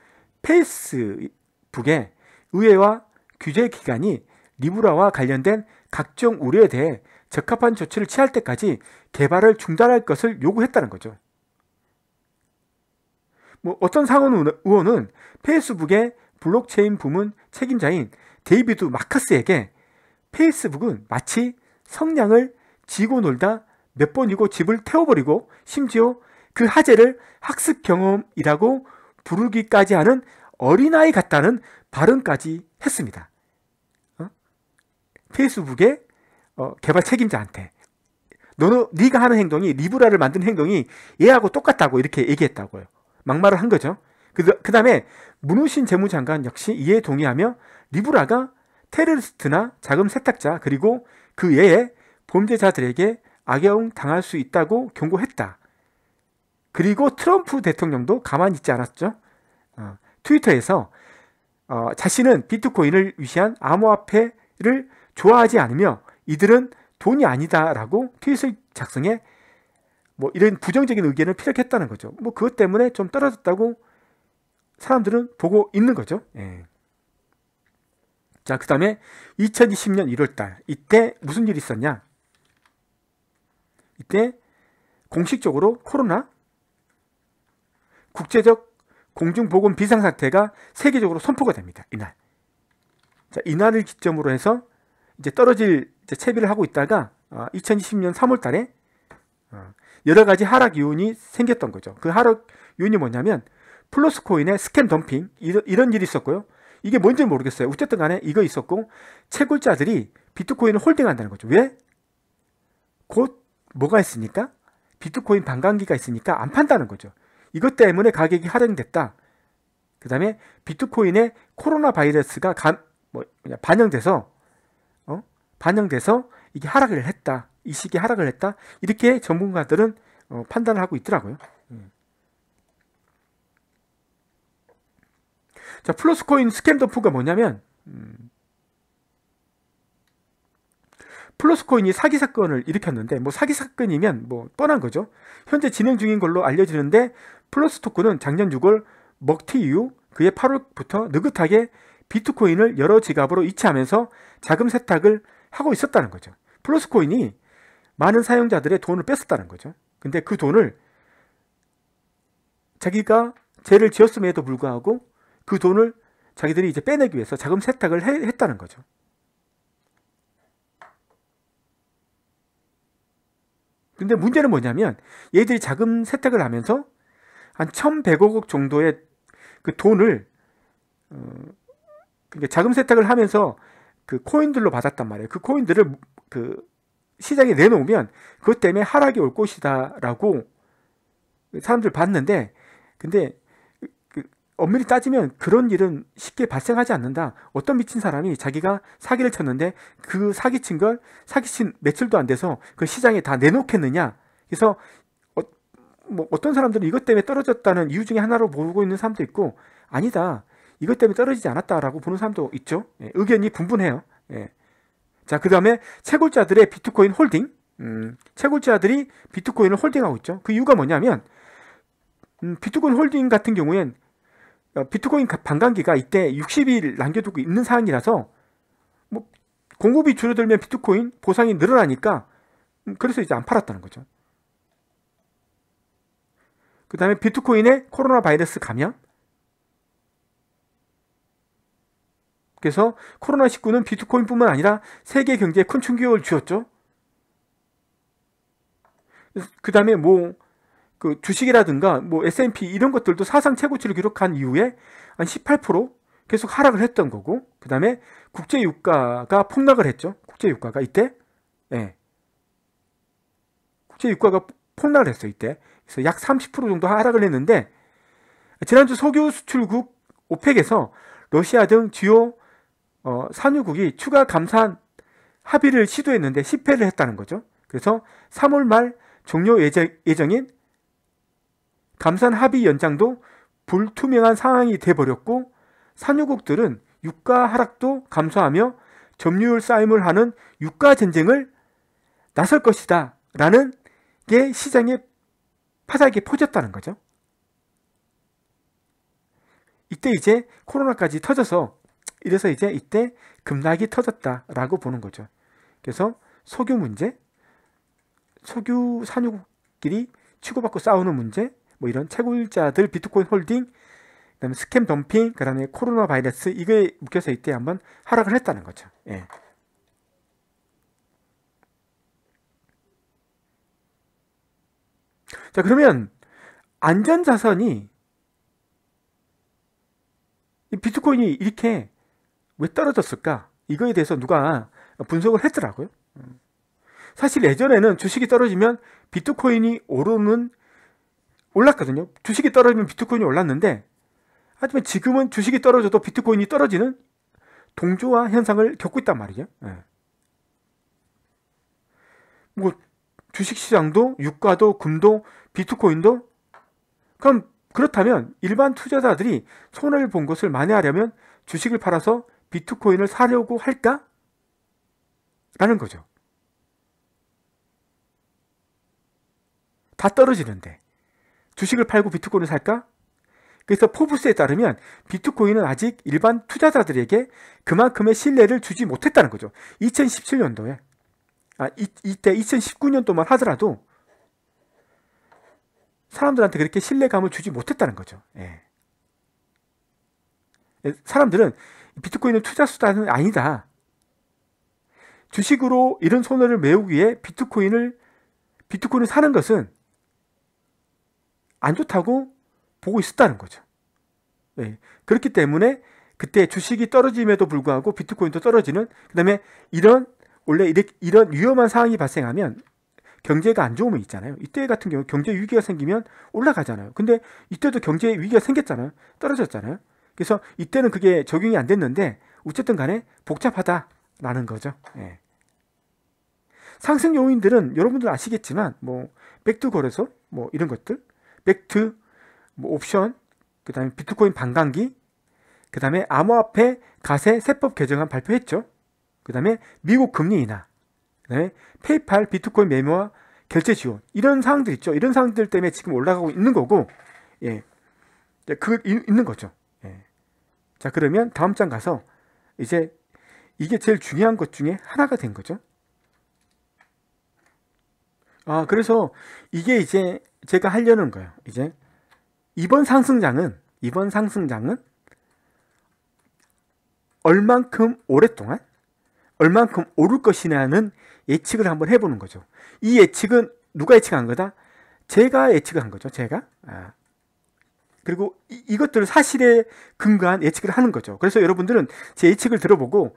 페이스북에 의회와 규제기관이 리브라와 관련된 각종 우려에 대해 적합한 조치를 취할 때까지 개발을 중단할 것을 요구했다는 거죠. 뭐 어떤 상원 의원은 페이스북의 블록체인 부문 책임자인 데이비드 마커스에게 페이스북은 마치 성냥을 지고 놀다 몇 번이고 집을 태워버리고 심지어 그 하재를 학습 경험이라고 부르기까지 하는 어린아이 같다는 발언까지 했습니다. 어? 페이스북의 어, 개발 책임자한테 너는 네가 하는 행동이 리브라를 만든 행동이 얘하고 똑같다고 이렇게 얘기했다고요. 막말을 한 거죠. 그 다음에 문우신 재무장관 역시 이에 동의하며 리브라가 테러리스트나 자금 세탁자 그리고 그 외에 범죄자들에게 악용 당할 수 있다고 경고했다. 그리고 트럼프 대통령도 가만히 있지 않았죠. 어, 트위터에서 어, 자신은 비트코인을 위시한 암호화폐를 좋아하지 않으며 이들은 돈이 아니다라고 트윗을 작성해 뭐 이런 부정적인 의견을 피력했다는 거죠. 뭐 그것 때문에 좀 떨어졌다고 사람들은 보고 있는 거죠. 예. 자, 그 다음에 2020년 1월달 이때 무슨 일이 있었냐? 이때 공식적으로 코로나 국제적 공중보건 비상사태가 세계적으로 선포가 됩니다. 이날. 자, 이날을 기점으로 해서 이제 떨어질 이제 채비를 하고 있다가 어, 2020년 3월 달에 어, 여러 가지 하락 이윤이 생겼던 거죠. 그 하락 이윤이 뭐냐면 플러스 코인의 스캔 덤핑 이런, 이런 일이 있었고요. 이게 뭔지 모르겠어요. 어쨌든 간에 이거 있었고 채굴자들이 비트코인을 홀딩한다는 거죠. 왜? 곧 뭐가 있으니까? 비트코인 반감기가 있으니까 안 판다는 거죠. 이것 때문에 가격이 하락됐다. 그 다음에 비트코인의 코로나 바이러스가 감, 뭐, 반영돼서, 어? 반영돼서 이게 하락을 했다. 이 시기에 하락을 했다. 이렇게 전문가들은 어, 판단을 하고 있더라고요. 음. 자, 플러스코인 스캔덤프가 뭐냐면 음, 플러스코인이 사기 사건을 일으켰는데 뭐 사기 사건이면 뭐 뻔한 거죠. 현재 진행 중인 걸로 알려지는데 플러스 토크는 작년 6월 먹튀 이후 그해 8월부터 느긋하게 비트코인을 여러 지갑으로 이체하면서 자금 세탁을 하고 있었다는 거죠. 플러스코인이 많은 사용자들의 돈을 뺏었다는 거죠. 근데 그 돈을 자기가 죄를 지었음에도 불구하고 그 돈을 자기들이 이제 빼내기 위해서 자금 세탁을 해, 했다는 거죠. 근데 문제는 뭐냐면 얘들이 자금 세탁을 하면서 한 1,100억 정도의 그 돈을 어, 그러니까 자금 세탁을 하면서 그 코인들로 받았단 말이에요. 그 코인들을 그 시장에 내놓으면 그것 때문에 하락이 올 것이다라고 사람들 봤는데 근데 그 엄밀히 따지면 그런 일은 쉽게 발생하지 않는다. 어떤 미친 사람이 자기가 사기를 쳤는데 그 사기친 걸 사기친 며칠도 안 돼서 그 시장에 다 내놓겠느냐. 그래서 어, 뭐 어떤 사람들은 이것 때문에 떨어졌다는 이유 중에 하나로 보고 있는 사람도 있고 아니다. 이것 때문에 떨어지지 않았다라고 보는 사람도 있죠. 예, 의견이 분분해요. 예. 자, 그 다음에 채굴자들의 비트코인 홀딩. 음, 채굴자들이 비트코인을 홀딩하고 있죠. 그 이유가 뭐냐면, 음, 비트코인 홀딩 같은 경우엔 어, 비트코인 반감기가 이때 60일 남겨두고 있는 사안이라서 뭐 공급이 줄어들면 비트코인 보상이 늘어나니까 음, 그래서 이제 안 팔았다는 거죠. 그 다음에 비트코인의 코로나 바이러스 감염 그래서 코로나19는 비트코인뿐만 아니라 세계 경제에 큰 충격을 주었죠. 그 다음에 뭐, 그 주식이라든가 뭐 S&P 이런 것들도 사상 최고치를 기록한 이후에 한 18% 계속 하락을 했던 거고, 그 다음에 국제유가가 폭락을 했죠. 국제유가가 이때, 예. 국제유가가 폭락을 했어 이때. 그래서 약 30% 정도 하락을 했는데, 지난주 석유 수출국 오펙에서 러시아 등 주요 어, 산유국이 추가 감산 합의를 시도했는데 실패를 했다는 거죠. 그래서 3월 말 종료 예정, 인 감산 합의 연장도 불투명한 상황이 돼버렸고 산유국들은 유가 하락도 감소하며 점유율 싸임을 하는 유가 전쟁을 나설 것이다 라는 게 시장의 파닥에 퍼졌다는 거죠. 이때 이제 코로나까지 터져서 이래서 이제 이때 급락이 터졌다라고 보는 거죠. 그래서 석유 문제, 석유 산유국끼리 치고받고 싸우는 문제, 뭐 이런 채굴자들 비트코인 홀딩, 그다음에 스캠 덤핑, 그다음에 코로나 바이러스 이게 묶여서 이때 한번 하락을 했다는 거죠. 예. 자 그러면 안전자산이 비트코인이 이렇게 왜 떨어졌을까? 이거에 대해서 누가 분석을 했더라고요. 사실 예전에는 주식이 떨어지면 비트코인이 오르는 올랐거든요. 주식이 떨어지면 비트코인이 올랐는데 하지만 지금은 주식이 떨어져도 비트코인이 떨어지는 동조화 현상을 겪고 있단 말이죠. 예. 뭐 주식시장도 유가도 금도 비트코인도 그럼 그렇다면 일반 투자자들이 손해를 본 것을 만회하려면 주식을 팔아서 비트코인을 사려고 할까? 라는 거죠. 다 떨어지는데 주식을 팔고 비트코인을 살까? 그래서 포브스에 따르면 비트코인은 아직 일반 투자자들에게 그만큼의 신뢰를 주지 못했다는 거죠. 2017년도에 아, 이, 이때 2019년도만 하더라도 사람들한테 그렇게 신뢰감을 주지 못했다는 거죠. 예. 예 사람들은 비트코인은 투자 수단은 아니다. 주식으로 이런 손해를 메우기 위해 비트코인을 비트코인을 사는 것은 안 좋다고 보고 있었다는 거죠. 네. 그렇기 때문에 그때 주식이 떨어짐에도 불구하고 비트코인도 떨어지는 그다음에 이런 원래 이렇게, 이런 위험한 상황이 발생하면 경제가 안 좋으면 있잖아요. 이때 같은 경우 경제 위기가 생기면 올라가잖아요. 근데 이때도 경제 위기가 생겼잖아요. 떨어졌잖아요. 그래서 이때는 그게 적용이 안 됐는데 어쨌든 간에 복잡하다라는 거죠. 예. 상승 요인들은 여러분들 아시겠지만 뭐 백투 거래소 뭐 이런 것들 백투 뭐 옵션 그다음에 비트코인 반감기 그다음에 암호화폐 가세 세법 개정안 발표했죠. 그다음에 미국 금리 인하 그다음에 페이팔 비트코인 매매와 결제 지원 이런 사항들 있죠. 이런 사항들 때문에 지금 올라가고 있는 거고 예. 그 있는 거죠. 자, 그러면 다음 장 가서 이제 이게 제일 중요한 것 중에 하나가 된 거죠. 아, 그래서 이게 이제 제가 하려는 거예요. 이제 이번 상승장은 이번 상승장은 얼만큼 오랫동안 얼만큼 오를 것이냐는 예측을 한번 해보는 거죠. 이 예측은 누가 예측한 거다? 제가 예측한 거죠. 제가 아, 그리고 이것들을 사실에 근거한 예측을 하는 거죠. 그래서 여러분들은 제 예측을 들어보고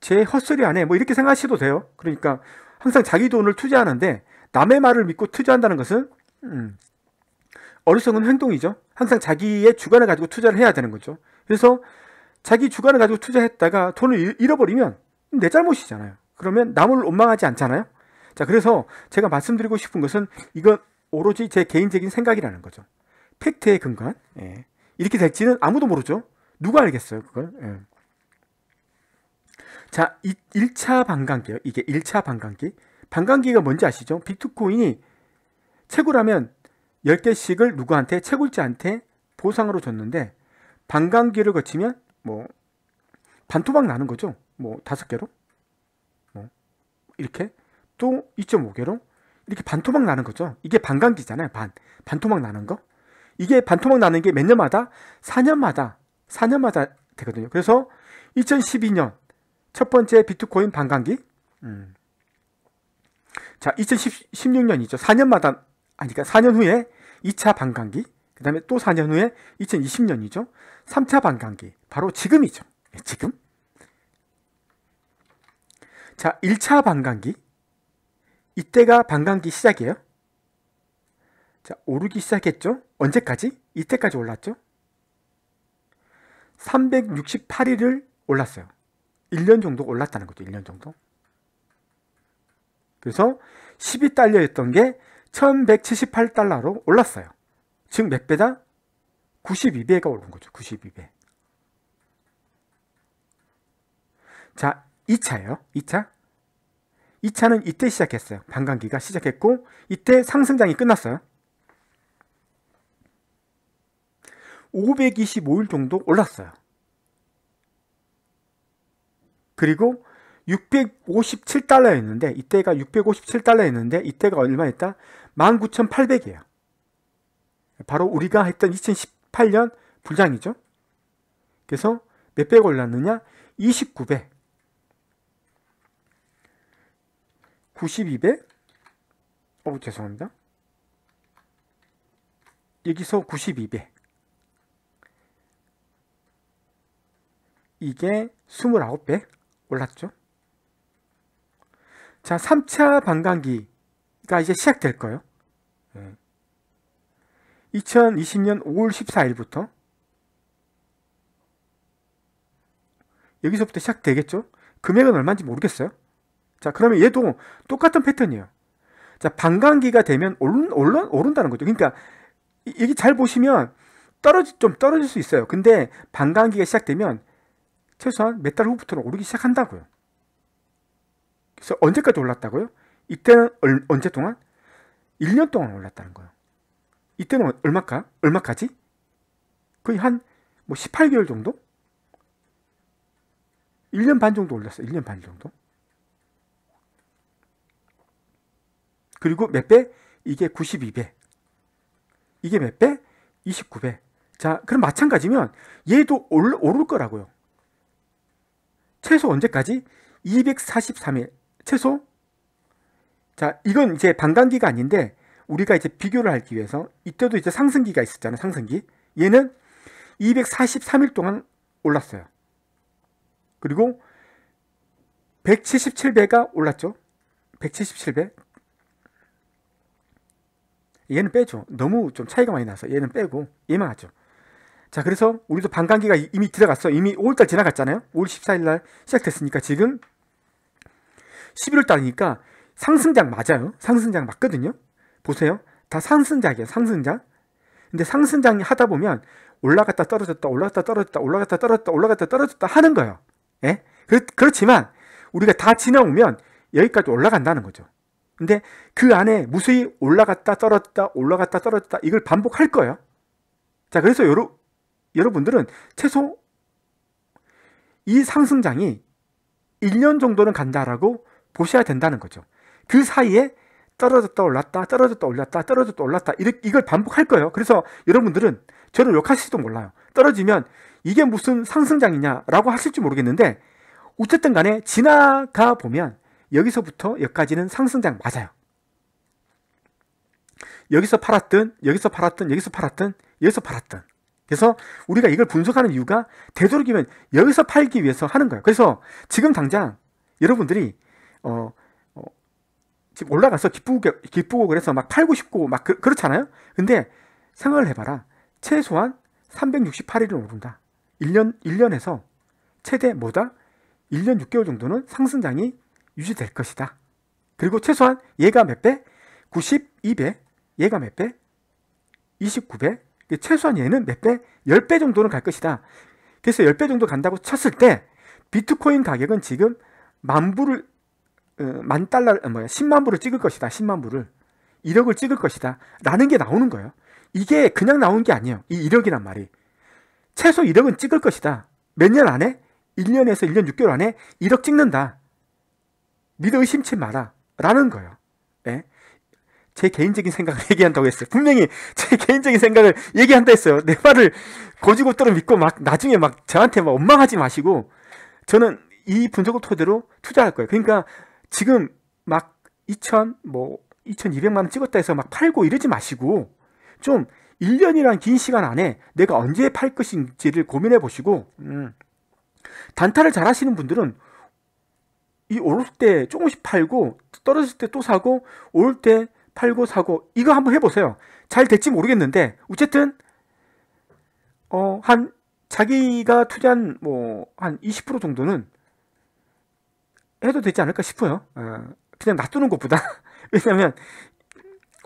제 헛소리 안에 뭐 이렇게 생각하셔도 돼요. 그러니까 항상 자기 돈을 투자하는데 남의 말을 믿고 투자한다는 것은 음, 어리석은 행동이죠. 항상 자기의 주관을 가지고 투자를 해야 되는 거죠. 그래서 자기 주관을 가지고 투자했다가 돈을 잃어버리면 내 잘못이잖아요. 그러면 남을 원망하지 않잖아요. 자, 그래서 제가 말씀드리고 싶은 것은 이건 오로지 제 개인적인 생각이라는 거죠. 팩트에 근거한 예. 이렇게 될지는 아무도 모르죠. 누가 알겠어요, 그걸? 예. 자, 이, 1차 반감기요. 이게 1차 반감기. 반감기가 뭔지 아시죠? 비트코인이 채굴하면 10개씩을 누구한테 채굴자한테 보상으로 줬는데 반감기를 거치면 뭐 반토막 나는 거죠. 뭐5 개로 뭐 이렇게 또 2.5개로 이렇게 반토막 나는 거죠. 이게 반감기잖아요. 반 반토막 나는 거. 이게 반토막 나는 게 몇 년마다? 4년마다, 4년마다 되거든요. 그래서 2012년 첫 번째 비트코인 반감기. 음. 자, 2016년이죠. 4년마다, 아니, 까 그러니까 4년 후에 2차 반감기. 그 다음에 또 4년 후에 2020년이죠. 3차 반감기. 바로 지금이죠. 예, 지금. 자, 1차 반감기. 이때가 반감기 시작이에요. 자, 오르기 시작했죠. 언제까지? 이때까지 올랐죠? 368일을 올랐어요. 1년 정도 올랐다는 거죠. 1년 정도. 그래서 1 2달 딸려있던 게 1178달러로 올랐어요. 즉 몇 배다? 92배가 오른 거죠. 92배. 자, 2차예요. 2차. 2차는 이때 시작했어요. 반감기가 시작했고 이때 상승장이 끝났어요. 525일 정도 올랐어요. 그리고 657달러였는데 이때가 657달러였는데 이때가 얼마였다? 19,800이에요. 바로 우리가 했던 2018년 불장이죠. 그래서 몇백 올랐느냐? 29배, 92배, 어 죄송합니다. 여기서 92배, 이게 29배 올랐죠. 자, 3차 반감기가 이제 시작될 거예요. 2020년 5월 14일부터 여기서부터 시작되겠죠? 금액은 얼마인지 모르겠어요. 자, 그러면 얘도 똑같은 패턴이에요. 자, 반감기가 되면 오른, 오른, 오른다는 거죠. 그러니까 여기 잘 보시면 떨어지, 좀 떨어질 수 있어요. 근데 반감기가 시작되면 최소한 몇 달 후부터는 오르기 시작한다고요. 그래서 언제까지 올랐다고요? 이때는 얼, 언제 동안? 1년 동안 올랐다는 거예요. 이때는 얼마까? 얼마까지? 거의 한뭐 18개월 정도? 1년 반 정도 올랐어요. 1년 반 정도. 그리고 몇 배? 이게 92배. 이게 몇 배? 29배. 자, 그럼 마찬가지면 얘도 오를 거라고요. 최소 언제까지? 243일. 최소? 자, 이건 이제 반감기가 아닌데 우리가 이제 비교를 하기 위해서 이때도 이제 상승기가 있었잖아요. 상승기. 얘는 243일 동안 올랐어요. 그리고 177배가 올랐죠. 177배. 얘는 빼죠. 너무 좀 차이가 많이 나서 얘는 빼고 얘만 하죠. 자, 그래서 우리도 반감기가 이미 들어갔어. 이미 5월달 지나갔잖아요. 5월 14일날 시작됐으니까 지금 11월달이니까 상승장 맞아요. 상승장 맞거든요. 보세요. 다 상승장이에요. 상승장. 근데 상승장이 하다 보면 올라갔다 떨어졌다 올라갔다 떨어졌다 올라갔다 떨어졌다 올라갔다 떨어졌다 하는 거예요. 예? 그, 그렇지만 우리가 다 지나오면 여기까지 올라간다는 거죠. 근데 그 안에 무수히 올라갔다 떨어졌다 올라갔다 떨어졌다 이걸 반복할 거예요. 자, 그래서 요러, 여러분들은 최소 이 상승장이 1년 정도는 간다라고 보셔야 된다는 거죠. 그 사이에 떨어졌다 올랐다 떨어졌다 올랐다 떨어졌다 올랐다 이걸 반복할 거예요. 그래서 여러분들은 저를 욕하실지도 몰라요. 떨어지면 이게 무슨 상승장이냐라고 하실지 모르겠는데 어쨌든 간에 지나가 보면 여기서부터 여기까지는 상승장 맞아요. 여기서 팔았든 여기서 팔았든 여기서 팔았든 여기서 팔았든 그래서 우리가 이걸 분석하는 이유가 되도록이면 여기서 팔기 위해서 하는 거예요. 그래서 지금 당장 여러분들이 어, 어 지금 올라가서 기쁘고 기쁘고 그래서 막 팔고 싶고 막 그, 그렇잖아요. 근데 생각을 해봐라. 최소한 368일은 오른다. 1년 1년에서 최대 뭐다? 1년 6개월 정도는 상승장이 유지될 것이다. 그리고 최소한 얘가 몇 배? 92배, 얘가 몇 배? 29배, 그 최소한 얘는 몇 배? 10배 정도는 갈 것이다. 그래서 10배 정도 간다고 쳤을 때 비트코인 가격은 지금 만 불을 어, 만 달러 어, 뭐야 10만 불을 찍을 것이다. 10만 불을 1억을 찍을 것이다. 라는 게 나오는 거예요. 이게 그냥 나온 게 아니에요. 이 1억이란 말이. 최소 1억은 찍을 것이다. 몇 년 안에? 1년에서 1년 6개월 안에 1억 찍는다. 믿어 의심치 마라. 라는 거예요. 예? 제 개인적인 생각을 얘기한다고 했어요. 분명히 제 개인적인 생각을 얘기한다 했어요. 내 말을 고지고대로 믿고 막 나중에 막 저한테 막 원망하지 마시고 저는 이 분석을 토대로 투자할 거예요. 그러니까 지금 막 2천 뭐 2,200만 원 찍었다 해서 막 팔고 이러지 마시고 좀 1년이란 긴 시간 안에 내가 언제 팔 것인지를 고민해 보시고 음, 단타를 잘 하시는 분들은 이 오를 때 조금씩 팔고 떨어질 때 또 사고 오를 때 팔고 사고 이거 한번 해보세요. 잘 될지 모르겠는데 어쨌든 어 한 자기가 투자한 뭐 한 20% 정도는 해도 되지 않을까 싶어요. 어, 그냥 놔두는 것보다 왜냐하면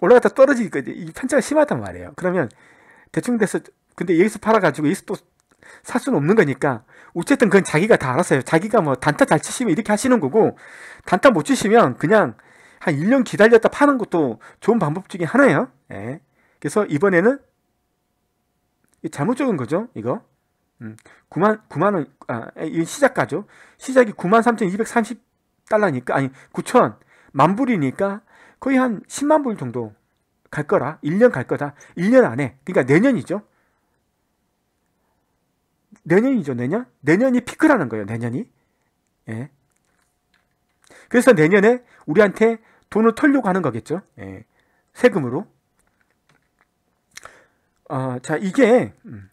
올라갔다 떨어지니까 이 편차가 심하단 말이에요. 그러면 대충 돼서 근데 여기서 팔아가지고 여기서 또 살 수는 없는 거니까 어쨌든 그건 자기가 다 알았어요. 자기가 뭐 단타 잘 치시면 이렇게 하시는 거고 단타 못 치시면 그냥 한 1년 기다렸다 파는 것도 좋은 방법 중에 하나예요. 예. 그래서 이번에는 잘못 적은 거죠, 이거. 음, 9만, 9만 원, 아, 이 시작가죠. 시작이 93,230달러니까, 아니, 9천, 만불이니까 거의 한 10만 불 정도 갈 거라. 1년 갈 거다. 1년 안에. 그러니까 내년이죠. 내년이죠, 내년? 내년이 피크라는 거예요, 내년이. 예. 그래서 내년에 우리한테 돈을 털려고 하는 거겠죠. 예. 세금으로. 어, 자, 이게 음.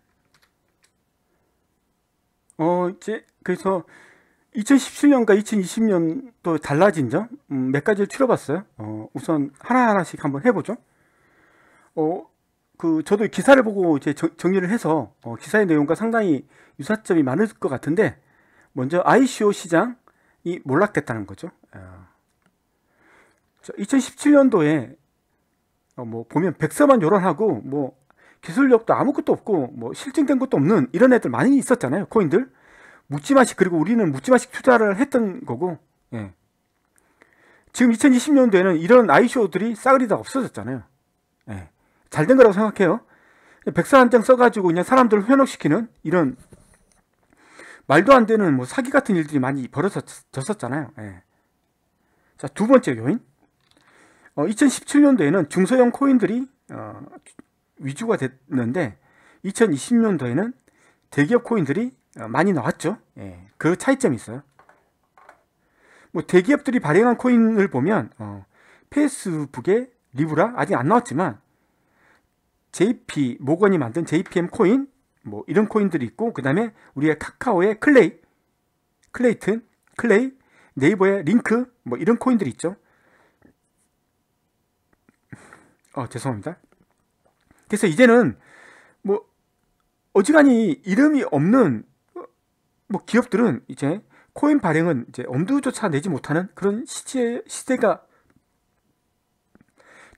어, 이제 그래서 2017년과 2020년도 달라진 점몇 음, 가지를 추려봤어요. 어, 우선 하나하나씩 한번 해보죠. 어, 그 저도 기사를 보고 이제 정리를 해서 어, 기사의 내용과 상당히 유사점이 많을 것 같은데 먼저 ICO 시장이 몰락됐다는 거죠. 어. 자, 2017년도에 어, 뭐 보면 백서만 요란하고 뭐 기술력도 아무것도 없고 뭐 실증된 것도 없는 이런 애들 많이 있었잖아요. 코인들. 묻지마식 그리고 우리는 묻지마식 투자를 했던 거고. 예. 지금 2020년도에는 이런 아이쇼들이 싸그리 다 없어졌잖아요. 예. 잘 된 거라고 생각해요. 백서 한 장 써가지고 그냥 사람들을 현혹시키는 이런 말도 안 되는 뭐 사기 같은 일들이 많이 벌어졌었잖아요. 예. 자, 두 번째 요인. 어, 2017년도에는 중소형 코인들이 어, 위주가 됐는데 2020년도에는 대기업 코인들이 어, 많이 나왔죠. 예. 그 차이점이 있어요. 뭐 대기업들이 발행한 코인을 보면 어, 페이스북의 리브라 아직 안 나왔지만 JP 모건이 만든 JPM 코인 뭐 이런 코인들이 있고 그 다음에 우리의 카카오의 클레이, 클레이튼, 클레이, 네이버의 링크 뭐 이런 코인들이 있죠. 어, 죄송합니다. 그래서 이제는 뭐 어지간히 이름이 없는 뭐 기업들은 이제 코인 발행은 이제 엄두조차 내지 못하는 그런 시제, 시대가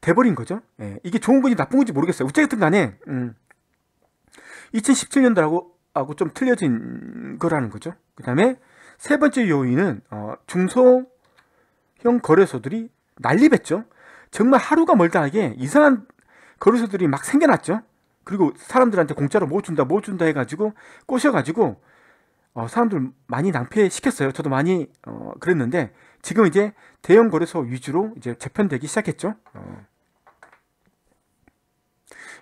돼버린 거죠. 예, 이게 좋은 건지 나쁜 건지 모르겠어요. 어쨌든 간에 음, 2 0 1 7년도라고 하고 좀 틀려진 거라는 거죠. 그 다음에 세 번째 요인은 어, 중소형 거래소들이 난립했죠. 정말 하루가 멀다 하게 이상한 거래소들이 막 생겨났죠. 그리고 사람들한테 공짜로 못 뭐 준다, 못 뭐 준다 해가지고 꼬셔가지고 어, 사람들 많이 낭패시켰어요. 저도 많이 어, 그랬는데 지금 이제 대형 거래소 위주로 이제 재편되기 시작했죠. 어.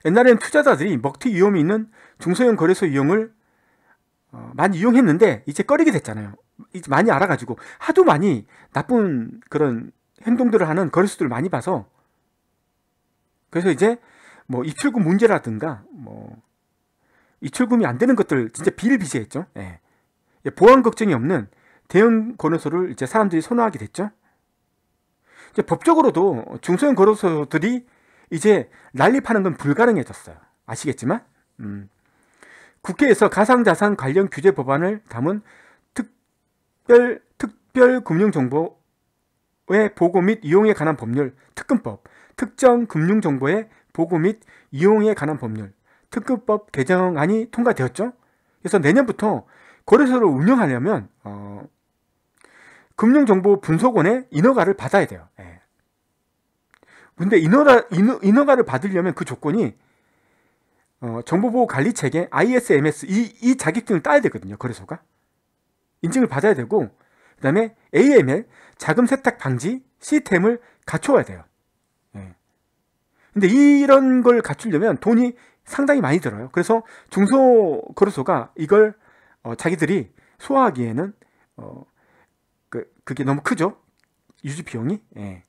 옛날에는 투자자들이 먹튀 위험이 있는 중소형 거래소 이용을 어, 많이 이용했는데 이제 꺼리게 됐잖아요. 이제 많이 알아가지고 하도 많이 나쁜 그런 행동들을 하는 거래소들을 많이 봐서 그래서 이제 뭐 입출금 문제라든가 뭐 입출금이 안 되는 것들 진짜 비일비재했죠. 예. 예 보안 걱정이 없는 대형 거래소를 이제 사람들이 선호하게 됐죠. 이제 법적으로도 중소형 거래소들이 이제 난립하는 건 불가능해졌어요. 아시겠지만 음. 국회에서 가상자산 관련 규제 법안을 담은 특별 특별금융정보 의 보고 및 이용에 관한 법률, 특금법, 특정 금융정보의 보고 및 이용에 관한 법률, 특급법 개정안이 통과되었죠. 그래서 내년부터 거래소를 운영하려면 어, 금융정보 분석원의 인허가를 받아야 돼요. 예. 근데 인허가, 인허, 가를 받으려면 그 조건이 어, 정보보호관리체계 ISMS 이, 이 자격증을 따야 되거든요. 거래소가 인증을 받아야 되고 그 다음에 AML 자금 세탁 방지 시스템을 갖춰야 돼요. 예. 근데 이런 걸 갖추려면 돈이 상당히 많이 들어요. 그래서 중소거래소가 이걸 어, 자기들이 소화하기에는 어, 그, 그게 너무 크죠. 유지 비용이. 예.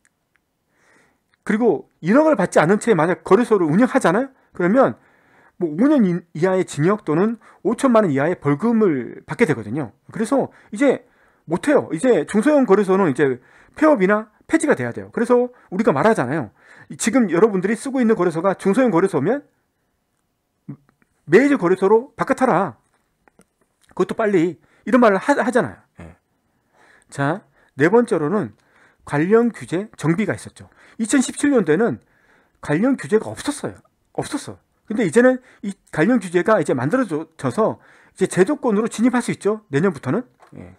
그리고 1억을 받지 않은 채 만약 거래소를 운영하잖아요. 그러면 뭐 5년 이하의 징역 또는 5천만 원 이하의 벌금을 받게 되거든요. 그래서 이제 못해요. 이제 중소형 거래소는 이제 폐업이나 폐지가 돼야 돼요. 그래서 우리가 말하잖아요. 지금 여러분들이 쓰고 있는 거래소가 중소형 거래소면 메이저 거래소로 바꿔타라. 그것도 빨리 이런 말을 하, 잖아요 네. 예. 자, 네 번째로는 관련 규제 정비가 있었죠. 2017년도에는 관련 규제가 없었어요. 없었어. 근데 이제는 이 관련 규제가 이제 만들어져서 이제 제도권으로 진입할 수 있죠. 내년부터는. 네.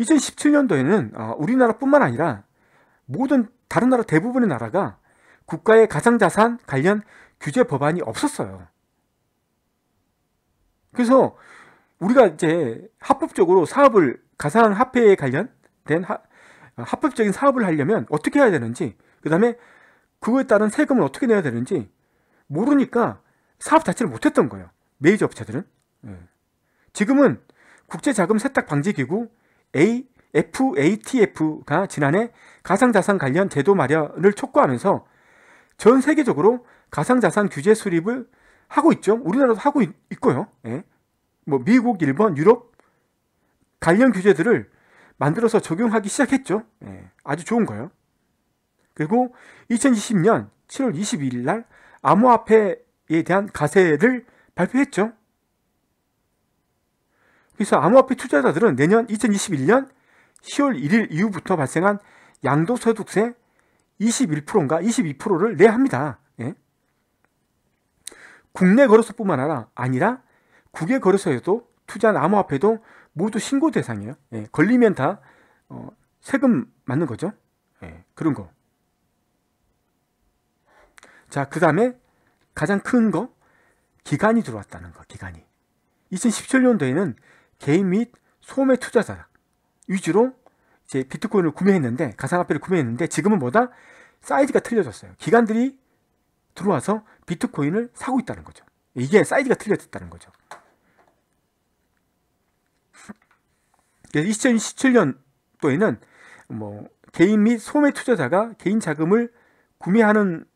2017년도에는 어, 우리나라뿐만 아니라 모든 다른 나라 대부분의 나라가 국가의 가상자산 관련 규제 법안이 없었어요. 그래서 우리가 이제 합법적으로 사업을 가상화폐에 관련된 하, 합법적인 사업을 하려면 어떻게 해야 되는지 그 다음에 그거에 따른 세금을 어떻게 내야 되는지 모르니까 사업 자체를 못했던 거예요. 메이저 업체들은. 예. 지금은 국제자금 세탁 방지기구, A, FATF가 지난해 가상자산 관련 제도 마련을 촉구하면서 전 세계적으로 가상자산 규제 수립을 하고 있죠. 우리나라도 하고 있, 고요 예. 뭐 미국, 일본, 유럽 관련 규제들을 만들어서 적용하기 시작했죠. 예. 아주 좋은 거예요. 그리고 2020년 7월 22일 날 암호화폐에 대한 가세를 발표했죠. 그래서 암호화폐 투자자들은 내년 2021년 10월 1일 이후부터 발생한 양도소득세 21%인가 22%를 내합니다. 야 예? 국내 거래소뿐만 아니라 국외 거래소에도 투자한 암호화폐도 모두 신고 대상이에요. 예, 걸리면 다 어, 세금 맞는 거죠. 예, 그런 거. 자, 그 다음에 가장 큰 거, 기간이 들어왔다는 거, 기간이. 2017년도에는 개인 및 소매 투자자 위주로 이제 비트코인을 구매했는데 가상화폐를 구매했는데 지금은 뭐다? 사이즈가 틀려졌어요. 기관들이 들어와서 비트코인을 사고 있다는 거죠. 이게 사이즈가 틀려졌다는 거죠. 2017년도에는 뭐 개인 및 소매 투자자가 개인 자금을 구매하는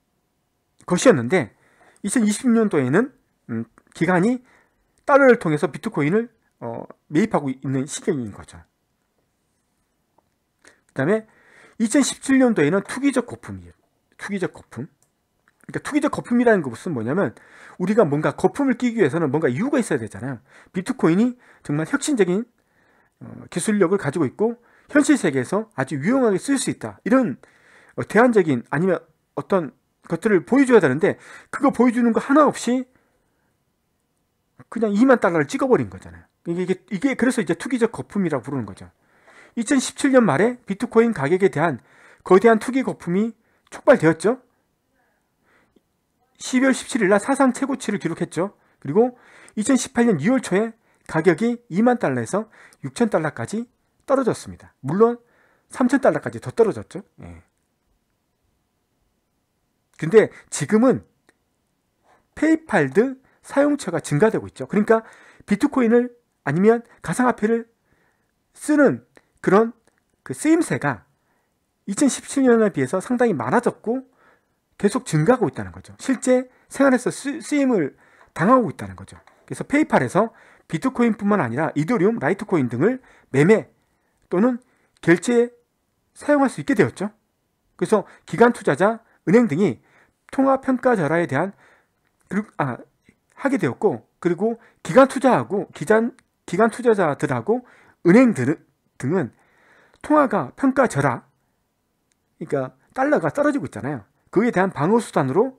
것이었는데 2020년도에는 음, 기관이 달러를 통해서 비트코인을 어, 매입하고 있는 시기인 거죠. 그 다음에 2017년도에는 투기적 거품이에요. 투기적 거품. 그러니까 투기적 거품이라는 것은 뭐냐면 우리가 뭔가 거품을 끼기 위해서는 뭔가 이유가 있어야 되잖아요. 비트코인이 정말 혁신적인 어, 기술력을 가지고 있고 현실 세계에서 아주 유용하게 쓸 수 있다. 이런 어, 대안적인 아니면 어떤 것들을 보여줘야 되는데 그거 보여주는 거 하나 없이 그냥 2만 달러를 찍어버린 거잖아요. 그러니까 이게, 이게 그래서 이제 투기적 거품이라고 부르는 거죠. 2017년 말에 비트코인 가격에 대한 거대한 투기 거품이 촉발되었죠. 12월 17일 날 사상 최고치를 기록했죠. 그리고 2018년 2월 초에 가격이 2만 달러에서 6천 달러까지 떨어졌습니다. 물론 3천 달러까지 더 떨어졌죠. 예. 근데 지금은 페이팔드 사용처가 증가되고 있죠. 그러니까 비트코인을 아니면 가상화폐를 쓰는 그런 그 쓰임새가 2017년에 비해서 상당히 많아졌고 계속 증가하고 있다는 거죠. 실제 생활에서 쓰, 쓰임을 당하고 있다는 거죠. 그래서 페이팔에서 비트코인뿐만 아니라 이더리움, 라이트코인 등을 매매 또는 결제에 사용할 수 있게 되었죠. 그래서 기관 투자자, 은행 등이 통화 평가 절하에 대한 그아 하게 되었고 그리고 기관 투자하고 기간 기관 투자자들하고 은행 등은 통화가 평가절하, 그러니까 달러가 떨어지고 있잖아요. 그에 대한 방어수단으로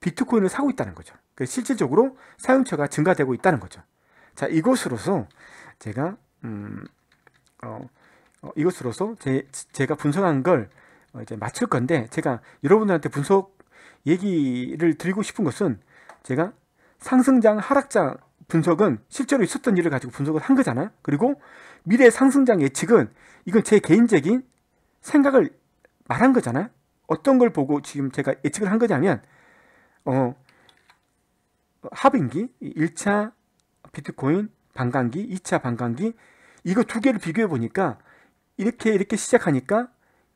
비트코인을 사고 있다는 거죠. 실질적으로 사용처가 증가되고 있다는 거죠. 자, 이것으로서 제가, 음, 어, 어, 이것으로서 제, 제가 분석한 걸 어, 이제 마칠 건데, 제가 여러분들한테 분석 얘기를 드리고 싶은 것은 제가 상승장, 하락장, 분석은 실제로 있었던 일을 가지고 분석을 한 거잖아. 그리고 미래 상승장 예측은 이건 제 개인적인 생각을 말한 거잖아. 어떤 걸 보고 지금 제가 예측을 한 거냐면 어 하반기 1차 비트코인 반감기, 2차 반감기 이거 두 개를 비교해 보니까 이렇게 이렇게 시작하니까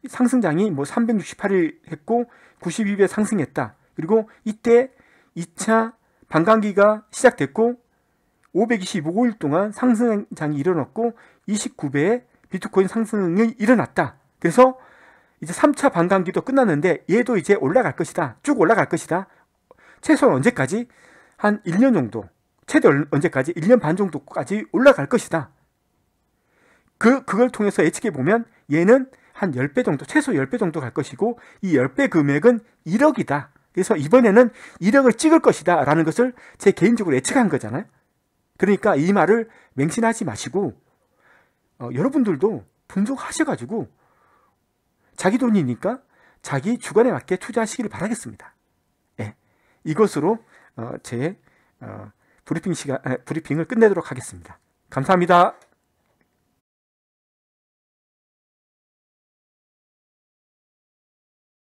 상승장이 뭐 368일 했고 92배 상승했다. 그리고 이때 2차 반감기가 시작됐고 525일 동안 상승장이 일어났고 29배의 비트코인 상승이 일어났다. 그래서 이제 3차 반감기도 끝났는데 얘도 이제 올라갈 것이다. 쭉 올라갈 것이다. 최소 언제까지? 한 1년 정도. 최대 언제까지? 1년 반 정도까지 올라갈 것이다. 그, 그걸 통해서 예측해 보면 얘는 한 10배 정도, 최소 10배 정도 갈 것이고 이 10배 금액은 1억이다. 그래서 이번에는 1억을 찍을 것이다 라는 것을 제 개인적으로 예측한 거잖아요. 그러니까 이 말을 맹신하지 마시고 어, 여러분들도 분석하셔가지고 자기 돈이니까 자기 주관에 맞게 투자하시기를 바라겠습니다. 예, 이것으로 어, 제 어, 브리핑 시간 에, 브리핑을 끝내도록 하겠습니다. 감사합니다.